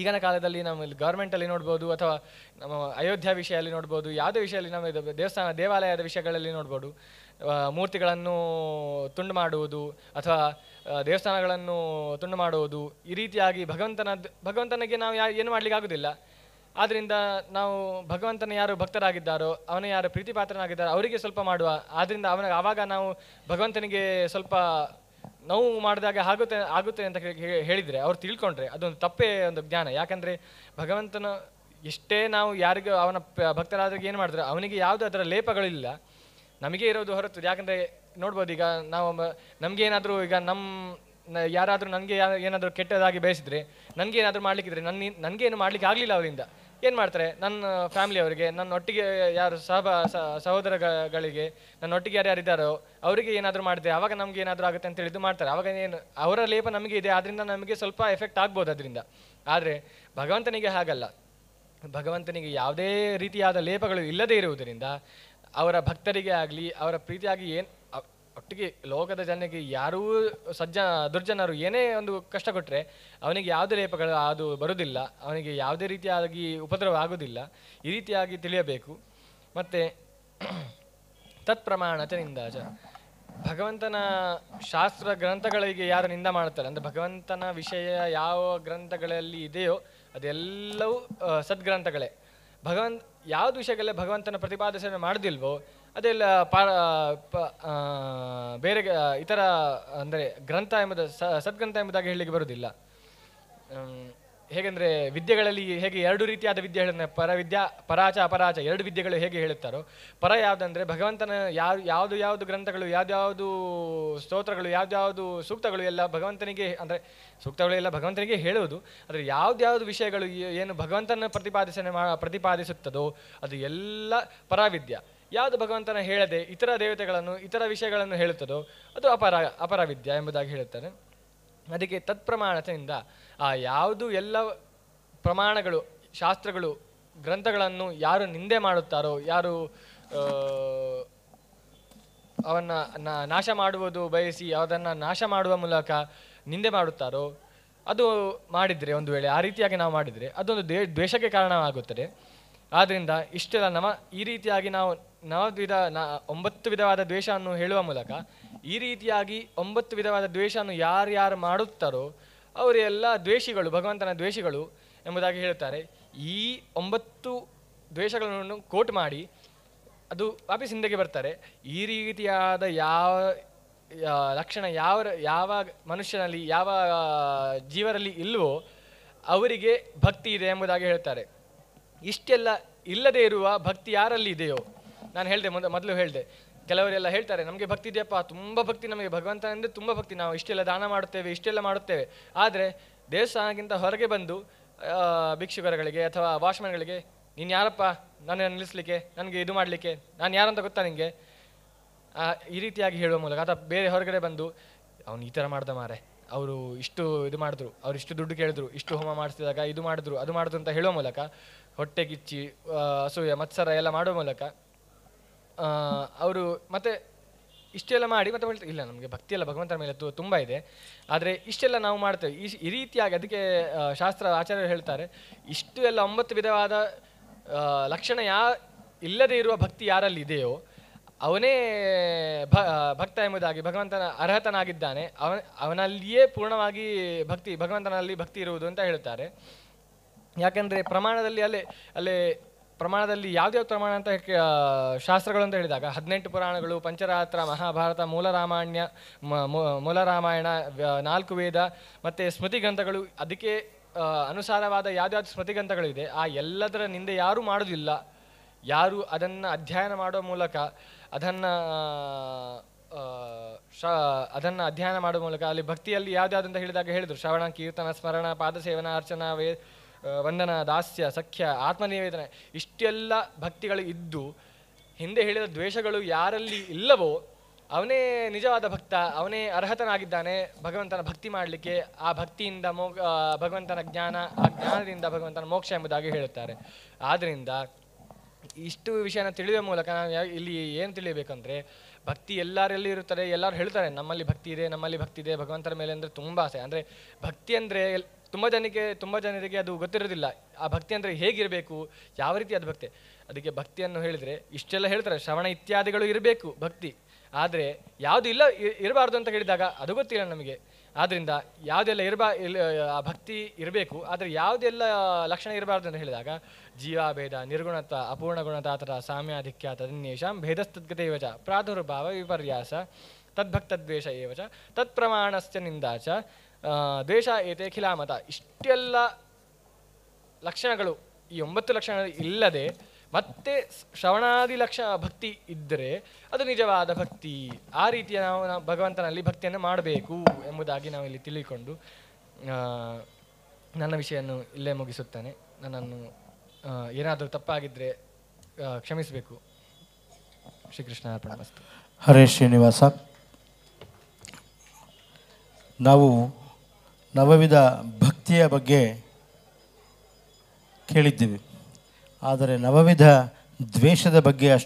ಈಗಿನ ಕಾಲದಲ್ಲಿ ನಮ್ಮ ಇಲ್ಲಿ ಗೌರ್ಮೆಂಟಲ್ಲಿ ನೋಡ್ಬೋದು ಅಥವಾ ನಮ್ಮ ಅಯೋಧ್ಯ ಅಲ್ಲಿ ನೋಡ್ಬೋದು ಯಾವುದೇ ವಿಷಯದಲ್ಲಿ ನಮ್ಮ ದೇವಸ್ಥಾನ ದೇವಾಲಯದ ವಿಷಯಗಳಲ್ಲಿ ನೋಡ್ಬೋದು ಮೂರ್ತಿಗಳನ್ನು ತುಂಡು ಮಾಡುವುದು ಅಥವಾ ದೇವಸ್ಥಾನಗಳನ್ನು ತುಂಡು ಮಾಡುವುದು ಈ ರೀತಿಯಾಗಿ ಭಗವಂತನ ಭಗವಂತನಿಗೆ ನಾವು ಯಾ ಏನು ಮಾಡಲಿಕ್ಕೆ ಆಗೋದಿಲ್ಲ ಆದ್ದರಿಂದ ನಾವು ಭಗವಂತನ ಯಾರು ಭಕ್ತರಾಗಿದ್ದಾರೋ ಅವನ ಯಾರು ಪ್ರೀತಿಪಾತ್ರನಾಗಿದ್ದಾರೋ ಅವರಿಗೆ ಸ್ವಲ್ಪ ಮಾಡುವ ಆದ್ದರಿಂದ ಅವನ ಆವಾಗ ನಾವು ಭಗವಂತನಿಗೆ ಸ್ವಲ್ಪ ನೋವು ಮಾಡಿದಾಗ ಆಗುತ್ತೆ ಆಗುತ್ತೆ ಅಂತ ಹೇಳಿದರೆ ಅವ್ರು ತಿಳ್ಕೊಂಡ್ರೆ ಅದೊಂದು ತಪ್ಪೇ ಒಂದು ಜ್ಞಾನ ಯಾಕಂದರೆ ಭಗವಂತನ ಎಷ್ಟೇ ನಾವು ಯಾರಿಗೂ ಅವನ ಭಕ್ತರಾದಾಗ ಏನು ಮಾಡಿದ್ರೆ ಅವನಿಗೆ ಯಾವುದೂ ಅದರ ಲೇಪಗಳಿಲ್ಲ ನಮಗೆ ಇರೋದು ಹೊರತು ಯಾಕಂದರೆ ನೋಡ್ಬೋದು ಈಗ ನಾವು ನಮಗೆ ಏನಾದರೂ ಈಗ ನಮ್ಮ ಯಾರಾದರೂ ನನಗೆ ಏನಾದರೂ ಕೆಟ್ಟದಾಗಿ ಬಯಸಿದರೆ ನನಗೆ ಏನಾದರೂ ಮಾಡಲಿಕ್ಕಿದ್ರೆ ನನ್ನ ಏನು ಮಾಡಲಿಕ್ಕೆ ಆಗಲಿಲ್ಲ ಅವರಿಂದ ಏನು ಮಾಡ್ತಾರೆ ನನ್ನ ಫ್ಯಾಮಿಲಿಯವರಿಗೆ ನನ್ನ ಒಟ್ಟಿಗೆ ಯಾರು ಸಹಬ ಸಹೋದರಗಳಿಗೆ ನನ್ನ ಒಟ್ಟಿಗೆ ಯಾರು ಇದ್ದಾರೋ ಅವರಿಗೆ ಏನಾದರೂ ಮಾಡಿದೆ ಆವಾಗ ನಮಗೆ ಏನಾದರೂ ಆಗುತ್ತೆ ಅಂತ ಹೇಳಿದ್ದು ಮಾಡ್ತಾರೆ ಆವಾಗ ಏನು ಅವರ ಲೇಪ ನಮಗೆ ಇದೆ ಆದ್ದರಿಂದ ನಮಗೆ ಸ್ವಲ್ಪ ಎಫೆಕ್ಟ್ ಆಗ್ಬೋದು ಅದರಿಂದ ಆದರೆ ಭಗವಂತನಿಗೆ ಹಾಗಲ್ಲ ಭಗವಂತನಿಗೆ ಯಾವುದೇ ರೀತಿಯಾದ ಲೇಪಗಳು ಇಲ್ಲದೇ ಇರುವುದರಿಂದ ಅವರ ಭಕ್ತರಿಗೆ ಆಗಲಿ ಅವರ ಪ್ರೀತಿಯಾಗಿ ಏನು ಒಟ್ಟಿಗೆ ಲೋಕದ ಜನರಿಗೆ ಯಾರೂ ಸಜ್ಜ ದುರ್ಜನರು ಏನೇ ಒಂದು ಕಷ್ಟ ಕೊಟ್ಟರೆ ಅವನಿಗೆ ಯಾವುದೇ ಲೇಪಗಳು ಅದು ಬರುವುದಿಲ್ಲ ಅವನಿಗೆ ಯಾವುದೇ ರೀತಿಯಾಗಿ ಉಪದ್ರವ ಆಗುವುದಿಲ್ಲ ಈ ರೀತಿಯಾಗಿ ತಿಳಿಯಬೇಕು ಮತ್ತು ತತ್ಪ್ರಮಾಣ ನಿಂದಾಜ ಭಗವಂತನ ಶಾಸ್ತ್ರ ಗ್ರಂಥಗಳಿಗೆ ಯಾರು ನಿಂದ ಮಾಡುತ್ತಾರೆ ಅಂದರೆ ಭಗವಂತನ ವಿಷಯ ಯಾವ ಗ್ರಂಥಗಳಲ್ಲಿ ಇದೆಯೋ ಅದೆಲ್ಲವೂ ಸದ್ಗ್ರಂಥಗಳೇ ಭಗವಂತ ಯಾವ್ದು ವಿಷಯಗಳ ಭಗವಂತನ ಪ್ರತಿಪಾದನೆ ಮಾಡ್ದಿಲ್ವೋ ಅದೆಲ್ಲ ಬೇರೆ ಇತರ ಅಂದರೆ ಗ್ರಂಥ ಎಂಬುದು ಸದ್ಗ್ರಂಥ ಎಂಬುದಾಗಿ ಹೇಳಲಿಕ್ಕೆ ಬರುವುದಿಲ್ಲ ಹೇಗೆಂದರೆ ವಿದ್ಯೆಗಳಲ್ಲಿ ಹೇಗೆ ಎರಡು ರೀತಿಯಾದ ವಿದ್ಯೆಗಳನ್ನು ಪರವಿದ್ಯಾ ಪರಾಚ ಅಪರಾಚ ಎರಡು ವಿದ್ಯೆಗಳು ಹೇಗೆ ಹೇಳುತ್ತಾರೋ ಪರ ಯಾವುದಂದ್ರೆ ಭಗವಂತನ ಯಾವ ಯಾವುದು ಯಾವುದು ಗ್ರಂಥಗಳು ಯಾವ್ದ್ಯಾವುದು ಸ್ತೋತ್ರಗಳು ಯಾವ್ದ್ಯಾವುದು ಸೂಕ್ತಗಳು ಎಲ್ಲ ಭಗವಂತನಿಗೆ ಅಂದರೆ ಸೂಕ್ತಗಳು ಎಲ್ಲ ಭಗವಂತನಿಗೆ ಹೇಳುವುದು ಆದರೆ ಯಾವ್ದ್ಯಾವುದು ವಿಷಯಗಳು ಏನು ಭಗವಂತನ ಪ್ರತಿಪಾದಿಸನೆ ಮಾ ಪ್ರತಿಪಾದಿಸುತ್ತದೋ ಅದು ಎಲ್ಲ ಪರಾವಿದ್ಯ ಯಾವುದು ಭಗವಂತನ ಹೇಳದೆ ಇತರ ದೇವತೆಗಳನ್ನು ಇತರ ವಿಷಯಗಳನ್ನು ಹೇಳುತ್ತದೋ ಅದು ಅಪರ ಅಪರವಿದ್ಯ ಎಂಬುದಾಗಿ ಹೇಳುತ್ತಾರೆ ಅದಕ್ಕೆ ತತ್ಪ್ರಮಾಣತೆಯಿಂದ ಆ ಯಾವುದು ಎಲ್ಲ ಪ್ರಮಾಣಗಳು ಶಾಸ್ತ್ರಗಳು ಗ್ರಂಥಗಳನ್ನು ಯಾರು ನಿಂದೆ ಮಾಡುತ್ತಾರೋ ಯಾರು ಅವನ್ನು ನಾಶ ಮಾಡುವುದು ಬಯಸಿ ಅದನ್ನು ನಾಶ ಮಾಡುವ ಮೂಲಕ ನಿಂದೆ ಮಾಡುತ್ತಾರೋ ಅದು ಮಾಡಿದರೆ ಒಂದು ವೇಳೆ ಆ ರೀತಿಯಾಗಿ ನಾವು ಮಾಡಿದರೆ ಅದೊಂದು ದೇ ದ್ವೇಷಕ್ಕೆ ಕಾರಣವಾಗುತ್ತದೆ ಆದ್ದರಿಂದ ಇಷ್ಟೆಲ್ಲ ನವ ಈ ರೀತಿಯಾಗಿ ನಾವು ನವವಿಧ ನ ಒಂಬತ್ತು ವಿಧವಾದ ದ್ವೇಷವನ್ನು ಹೇಳುವ ಮೂಲಕ ಈ ರೀತಿಯಾಗಿ ಒಂಬತ್ತು ವಿಧವಾದ ದ್ವೇಷವನ್ನು ಯಾರ್ಯಾರು ಮಾಡುತ್ತಾರೋ ಅವರೆಲ್ಲ ದ್ವೇಷಿಗಳು ಭಗವಂತನ ದ್ವೇಷಿಗಳು ಎಂಬುದಾಗಿ ಹೇಳುತ್ತಾರೆ ಈ ಒಂಬತ್ತು ದ್ವೇಷಗಳನ್ನು ಕೋಟ್ ಮಾಡಿ ಅದು ವಾಪಸ್ ಹಿಂದೆಗೆ ಬರ್ತಾರೆ ಈ ರೀತಿಯಾದ ಯಾವ ಲಕ್ಷಣ ಯಾವ ಯಾವ ಮನುಷ್ಯನಲ್ಲಿ ಯಾವ ಜೀವರಲ್ಲಿ ಇಲ್ವೋ ಅವರಿಗೆ ಭಕ್ತಿ ಇದೆ ಎಂಬುದಾಗಿ ಹೇಳ್ತಾರೆ ಇಷ್ಟೆಲ್ಲ ಇಲ್ಲದೆ ಇರುವ ಭಕ್ತಿ ಯಾರಲ್ಲಿ ಇದೆಯೋ ನಾನು ಹೇಳಿದೆ ಮೊದಲು ಹೇಳಿದೆ ಕೆಲವರೆಲ್ಲ ಹೇಳ್ತಾರೆ ನಮಗೆ ಭಕ್ತಿ ಇದೆಯಪ್ಪ ತುಂಬ ಭಕ್ತಿ ನಮಗೆ ಭಗವಂತ ಅಂದರೆ ತುಂಬ ಭಕ್ತಿ ನಾವು ಇಷ್ಟೆಲ್ಲ ದಾನ ಮಾಡುತ್ತೇವೆ ಇಷ್ಟೆಲ್ಲ ಮಾಡುತ್ತೇವೆ ಆದರೆ ದೇವಸ್ಥಾನಕ್ಕಿಂತ ಹೊರಗೆ ಬಂದು ಭಿಕ್ಷುಕರಗಳಿಗೆ ಅಥವಾ ವಾಚ್ಮನ್ಗಳಿಗೆ ನೀನು ಯಾರಪ್ಪ ನಾನು ನಿಲ್ಲಿಸಲಿಕ್ಕೆ ನನಗೆ ಇದು ಮಾಡಲಿಕ್ಕೆ ನಾನು ಯಾರಂತ ಗೊತ್ತಾ ನಿನಗೆ ಈ ರೀತಿಯಾಗಿ ಹೇಳುವ ಮೂಲಕ ಅಥವಾ ಬೇರೆ ಹೊರಗಡೆ ಬಂದು ಅವನು ಈ ಥರ ಮಾಡ್ದ ಮಾರೆ ಅವರು ಇಷ್ಟು ಇದು ಮಾಡಿದ್ರು ಅವ್ರು ಇಷ್ಟು ದುಡ್ಡು ಕೇಳಿದ್ರು ಇಷ್ಟು ಹೋಮ ಮಾಡಿಸಿದಾಗ ಇದು ಮಾಡಿದ್ರು ಅದು ಮಾಡಿದ್ರು ಅಂತ ಹೇಳುವ ಮೂಲಕ ಹೊಟ್ಟೆ ಕಿಚ್ಚಿ ಅಸೂಯ ಮತ್ಸರ ಎಲ್ಲ ಮಾಡುವ ಮೂಲಕ ಅವರು ಮತ್ತೆ ಇಷ್ಟೆಲ್ಲ ಮಾಡಿ ಮತ್ತೆ ಹೇಳ್ತಾರೆ ಇಲ್ಲ ನಮಗೆ ಭಕ್ತಿ ಎಲ್ಲ ಭಗವಂತನ ಮೇಲೆ ತುಂಬ ಇದೆ ಆದರೆ ಇಷ್ಟೆಲ್ಲ ನಾವು ಮಾಡ್ತೇವೆ ಈ ಈ ರೀತಿಯಾಗಿ ಅದಕ್ಕೆ ಶಾಸ್ತ್ರ ಆಚಾರ್ಯರು ಹೇಳ್ತಾರೆ ಇಷ್ಟು ಎಲ್ಲ ಒಂಬತ್ತು ವಿಧವಾದ ಲಕ್ಷಣ ಯಾ ಇಲ್ಲದೇ ಇರುವ ಭಕ್ತಿ ಯಾರಲ್ಲಿ ಇದೆಯೋ ಅವನೇ ಭ ಭಕ್ತ ಎಂಬುದಾಗಿ ಭಗವಂತನ ಅರ್ಹತನಾಗಿದ್ದಾನೆ ಅವನ ಅವನಲ್ಲಿಯೇ ಪೂರ್ಣವಾಗಿ ಭಕ್ತಿ ಭಗವಂತನಲ್ಲಿ ಭಕ್ತಿ ಇರುವುದು ಅಂತ ಹೇಳ್ತಾರೆ ಯಾಕೆಂದರೆ ಪ್ರಮಾಣದಲ್ಲಿ ಅಲ್ಲೇ ಅಲ್ಲೇ ಪ್ರಮಾಣದಲ್ಲಿ ಯಾವ್ದ್ಯಾವ ಪ್ರಮಾಣ ಅಂತ ಶಾಸ್ತ್ರಗಳು ಅಂತ ಹೇಳಿದಾಗ ಹದಿನೆಂಟು ಪುರಾಣಗಳು ಪಂಚರಾತ್ರ ಮಹಾಭಾರತ ಮೂಲ ರಾಮಾಯಣ ಮೂಲರಾಮಾಯಣ ನಾಲ್ಕು ವೇದ ಮತ್ತು ಸ್ಮೃತಿ ಗ್ರಂಥಗಳು ಅದಕ್ಕೆ ಅನುಸಾರವಾದ ಯಾವ್ದಾವ್ದು ಸ್ಮೃತಿ ಗ್ರಂಥಗಳಿದೆ ಆ ಎಲ್ಲದರ ನಿಂದೆ ಯಾರೂ ಮಾಡೋದಿಲ್ಲ ಯಾರು ಅದನ್ನು ಅಧ್ಯಯನ ಮಾಡುವ ಮೂಲಕ ಅದನ್ನು ಶ ಅದನ್ನು ಅಧ್ಯಯನ ಮಾಡುವ ಮೂಲಕ ಅಲ್ಲಿ ಭಕ್ತಿಯಲ್ಲಿ ಯಾವುದಾದಂತ ಹೇಳಿದಾಗ ಹೇಳಿದರು ಶ್ರವಣ ಕೀರ್ತನ ಸ್ಮರಣ ಪಾದಸೇವನ ಅರ್ಚನಾ ವೇ ವಂದನ ದಾಸ್ಯ ಸಖ್ಯ ಆತ್ಮನಿವೇದನೆ ಇಷ್ಟೆಲ್ಲ ಭಕ್ತಿಗಳು ಇದ್ದು ಹಿಂದೆ ಹೇಳಿದ ದ್ವೇಷಗಳು ಯಾರಲ್ಲಿ ಇಲ್ಲವೋ ಅವನೇ ನಿಜವಾದ ಭಕ್ತ ಅವನೇ ಅರ್ಹತನಾಗಿದ್ದಾನೆ ಭಗವಂತನ ಭಕ್ತಿ ಮಾಡಲಿಕ್ಕೆ ಆ ಭಕ್ತಿಯಿಂದ ಮೋ ಭಗವಂತನ ಜ್ಞಾನ ಆ ಜ್ಞಾನದಿಂದ ಭಗವಂತನ ಮೋಕ್ಷ ಎಂಬುದಾಗಿ ಹೇಳುತ್ತಾರೆ ಆದ್ದರಿಂದ ಇಷ್ಟು ವಿಷಯನ ತಿಳಿಯುವ ಮೂಲಕ ನಾನು ಇಲ್ಲಿ ಏನು ತಿಳಿಯಬೇಕಂದ್ರೆ ಭಕ್ತಿ ಎಲ್ಲರಲ್ಲಿ ಇರುತ್ತದೆ ಎಲ್ಲರೂ ಹೇಳ್ತಾರೆ ನಮ್ಮಲ್ಲಿ ಭಕ್ತಿ ಇದೆ ನಮ್ಮಲ್ಲಿ ಭಕ್ತಿ ಇದೆ ಭಗವಂತನ ಮೇಲೆ ಅಂದರೆ ತುಂಬ ಆಸೆ ಅಂದರೆ ಭಕ್ತಿ ಅಂದರೆ ತುಂಬ ಜನಕ್ಕೆ ತುಂಬ ಜನರಿಗೆ ಅದು ಗೊತ್ತಿರೋದಿಲ್ಲ ಆ ಭಕ್ತಿ ಅಂದರೆ ಹೇಗಿರಬೇಕು ಯಾವ ರೀತಿ ಅದು ಭಕ್ತಿ ಅದಕ್ಕೆ ಭಕ್ತಿಯನ್ನು ಹೇಳಿದರೆ ಇಷ್ಟೆಲ್ಲ ಹೇಳ್ತಾರೆ ಶ್ರವಣ ಇತ್ಯಾದಿಗಳು ಇರಬೇಕು ಭಕ್ತಿ ಆದರೆ ಯಾವುದು ಇಲ್ಲ ಇರಬಾರ್ದು ಅಂತ ಹೇಳಿದಾಗ ಅದು ಗೊತ್ತಿಲ್ಲ ನಮಗೆ ಆದ್ದರಿಂದ ಯಾವುದೆಲ್ಲ ಇರಬಾ ಆ ಭಕ್ತಿ ಇರಬೇಕು ಆದರೆ ಯಾವುದೆಲ್ಲ ಲಕ್ಷಣ ಇರಬಾರ್ದು ಅಂತ ಹೇಳಿದಾಗ ಜೀವಾಭೇದ ನಿರ್ಗುಣತ ಅಪೂರ್ಣ ಸಾಮ್ಯಾಧಿಕ್ಯಾತ ತನ್ನೇಷಾಂ ಭೇದಸ್ತದ್ಗತೆ ಯುವಜ ಪ್ರಾದುರ್ಭಾವ ವಿಪರ್ಯಾಸ ತದ್ಭಕ್ತದ್ವೇಷ ಏವಚ ತತ್ಪ್ರಮಾಣಸ್ಯ ನಿಂದಾಚ ದೇಶ ಏತೆ ಖಿಲಾಮತ ಮತ ಇಷ್ಟೆಲ್ಲ ಲಕ್ಷಣಗಳು ಈ ಒಂಬತ್ತು ಲಕ್ಷಣಗಳು ಇಲ್ಲದೆ ಮತ್ತೆ ಶ್ರವಣಾದಿ ಲಕ್ಷ ಭಕ್ತಿ ಇದ್ದರೆ ಅದು ನಿಜವಾದ ಭಕ್ತಿ ಆ ರೀತಿಯ ನಾವು ಭಗವಂತನಲ್ಲಿ ಭಕ್ತಿಯನ್ನು ಮಾಡಬೇಕು ಎಂಬುದಾಗಿ ನಾವು ಇಲ್ಲಿ ತಿಳಿಕೊಂಡು ನನ್ನ ವಿಷಯವನ್ನು ಇಲ್ಲೇ ಮುಗಿಸುತ್ತೇನೆ ನನ್ನನ್ನು ಏನಾದರೂ ತಪ್ಪಾಗಿದ್ದರೆ ಕ್ಷಮಿಸಬೇಕು ಶ್ರೀಕೃಷ್ಣ ಹರೇಶ್ ಹರೇ ಶ್ರೀನಿವಾಸ ನಾವು ನವವಿಧ ಭಕ್ತಿಯ ಬಗ್ಗೆ ಕೇಳಿದ್ದೀವಿ ಆದರೆ ನವವಿಧ ದ್ವೇಷದ ಬಗ್ಗೆ ಅಷ್ಟು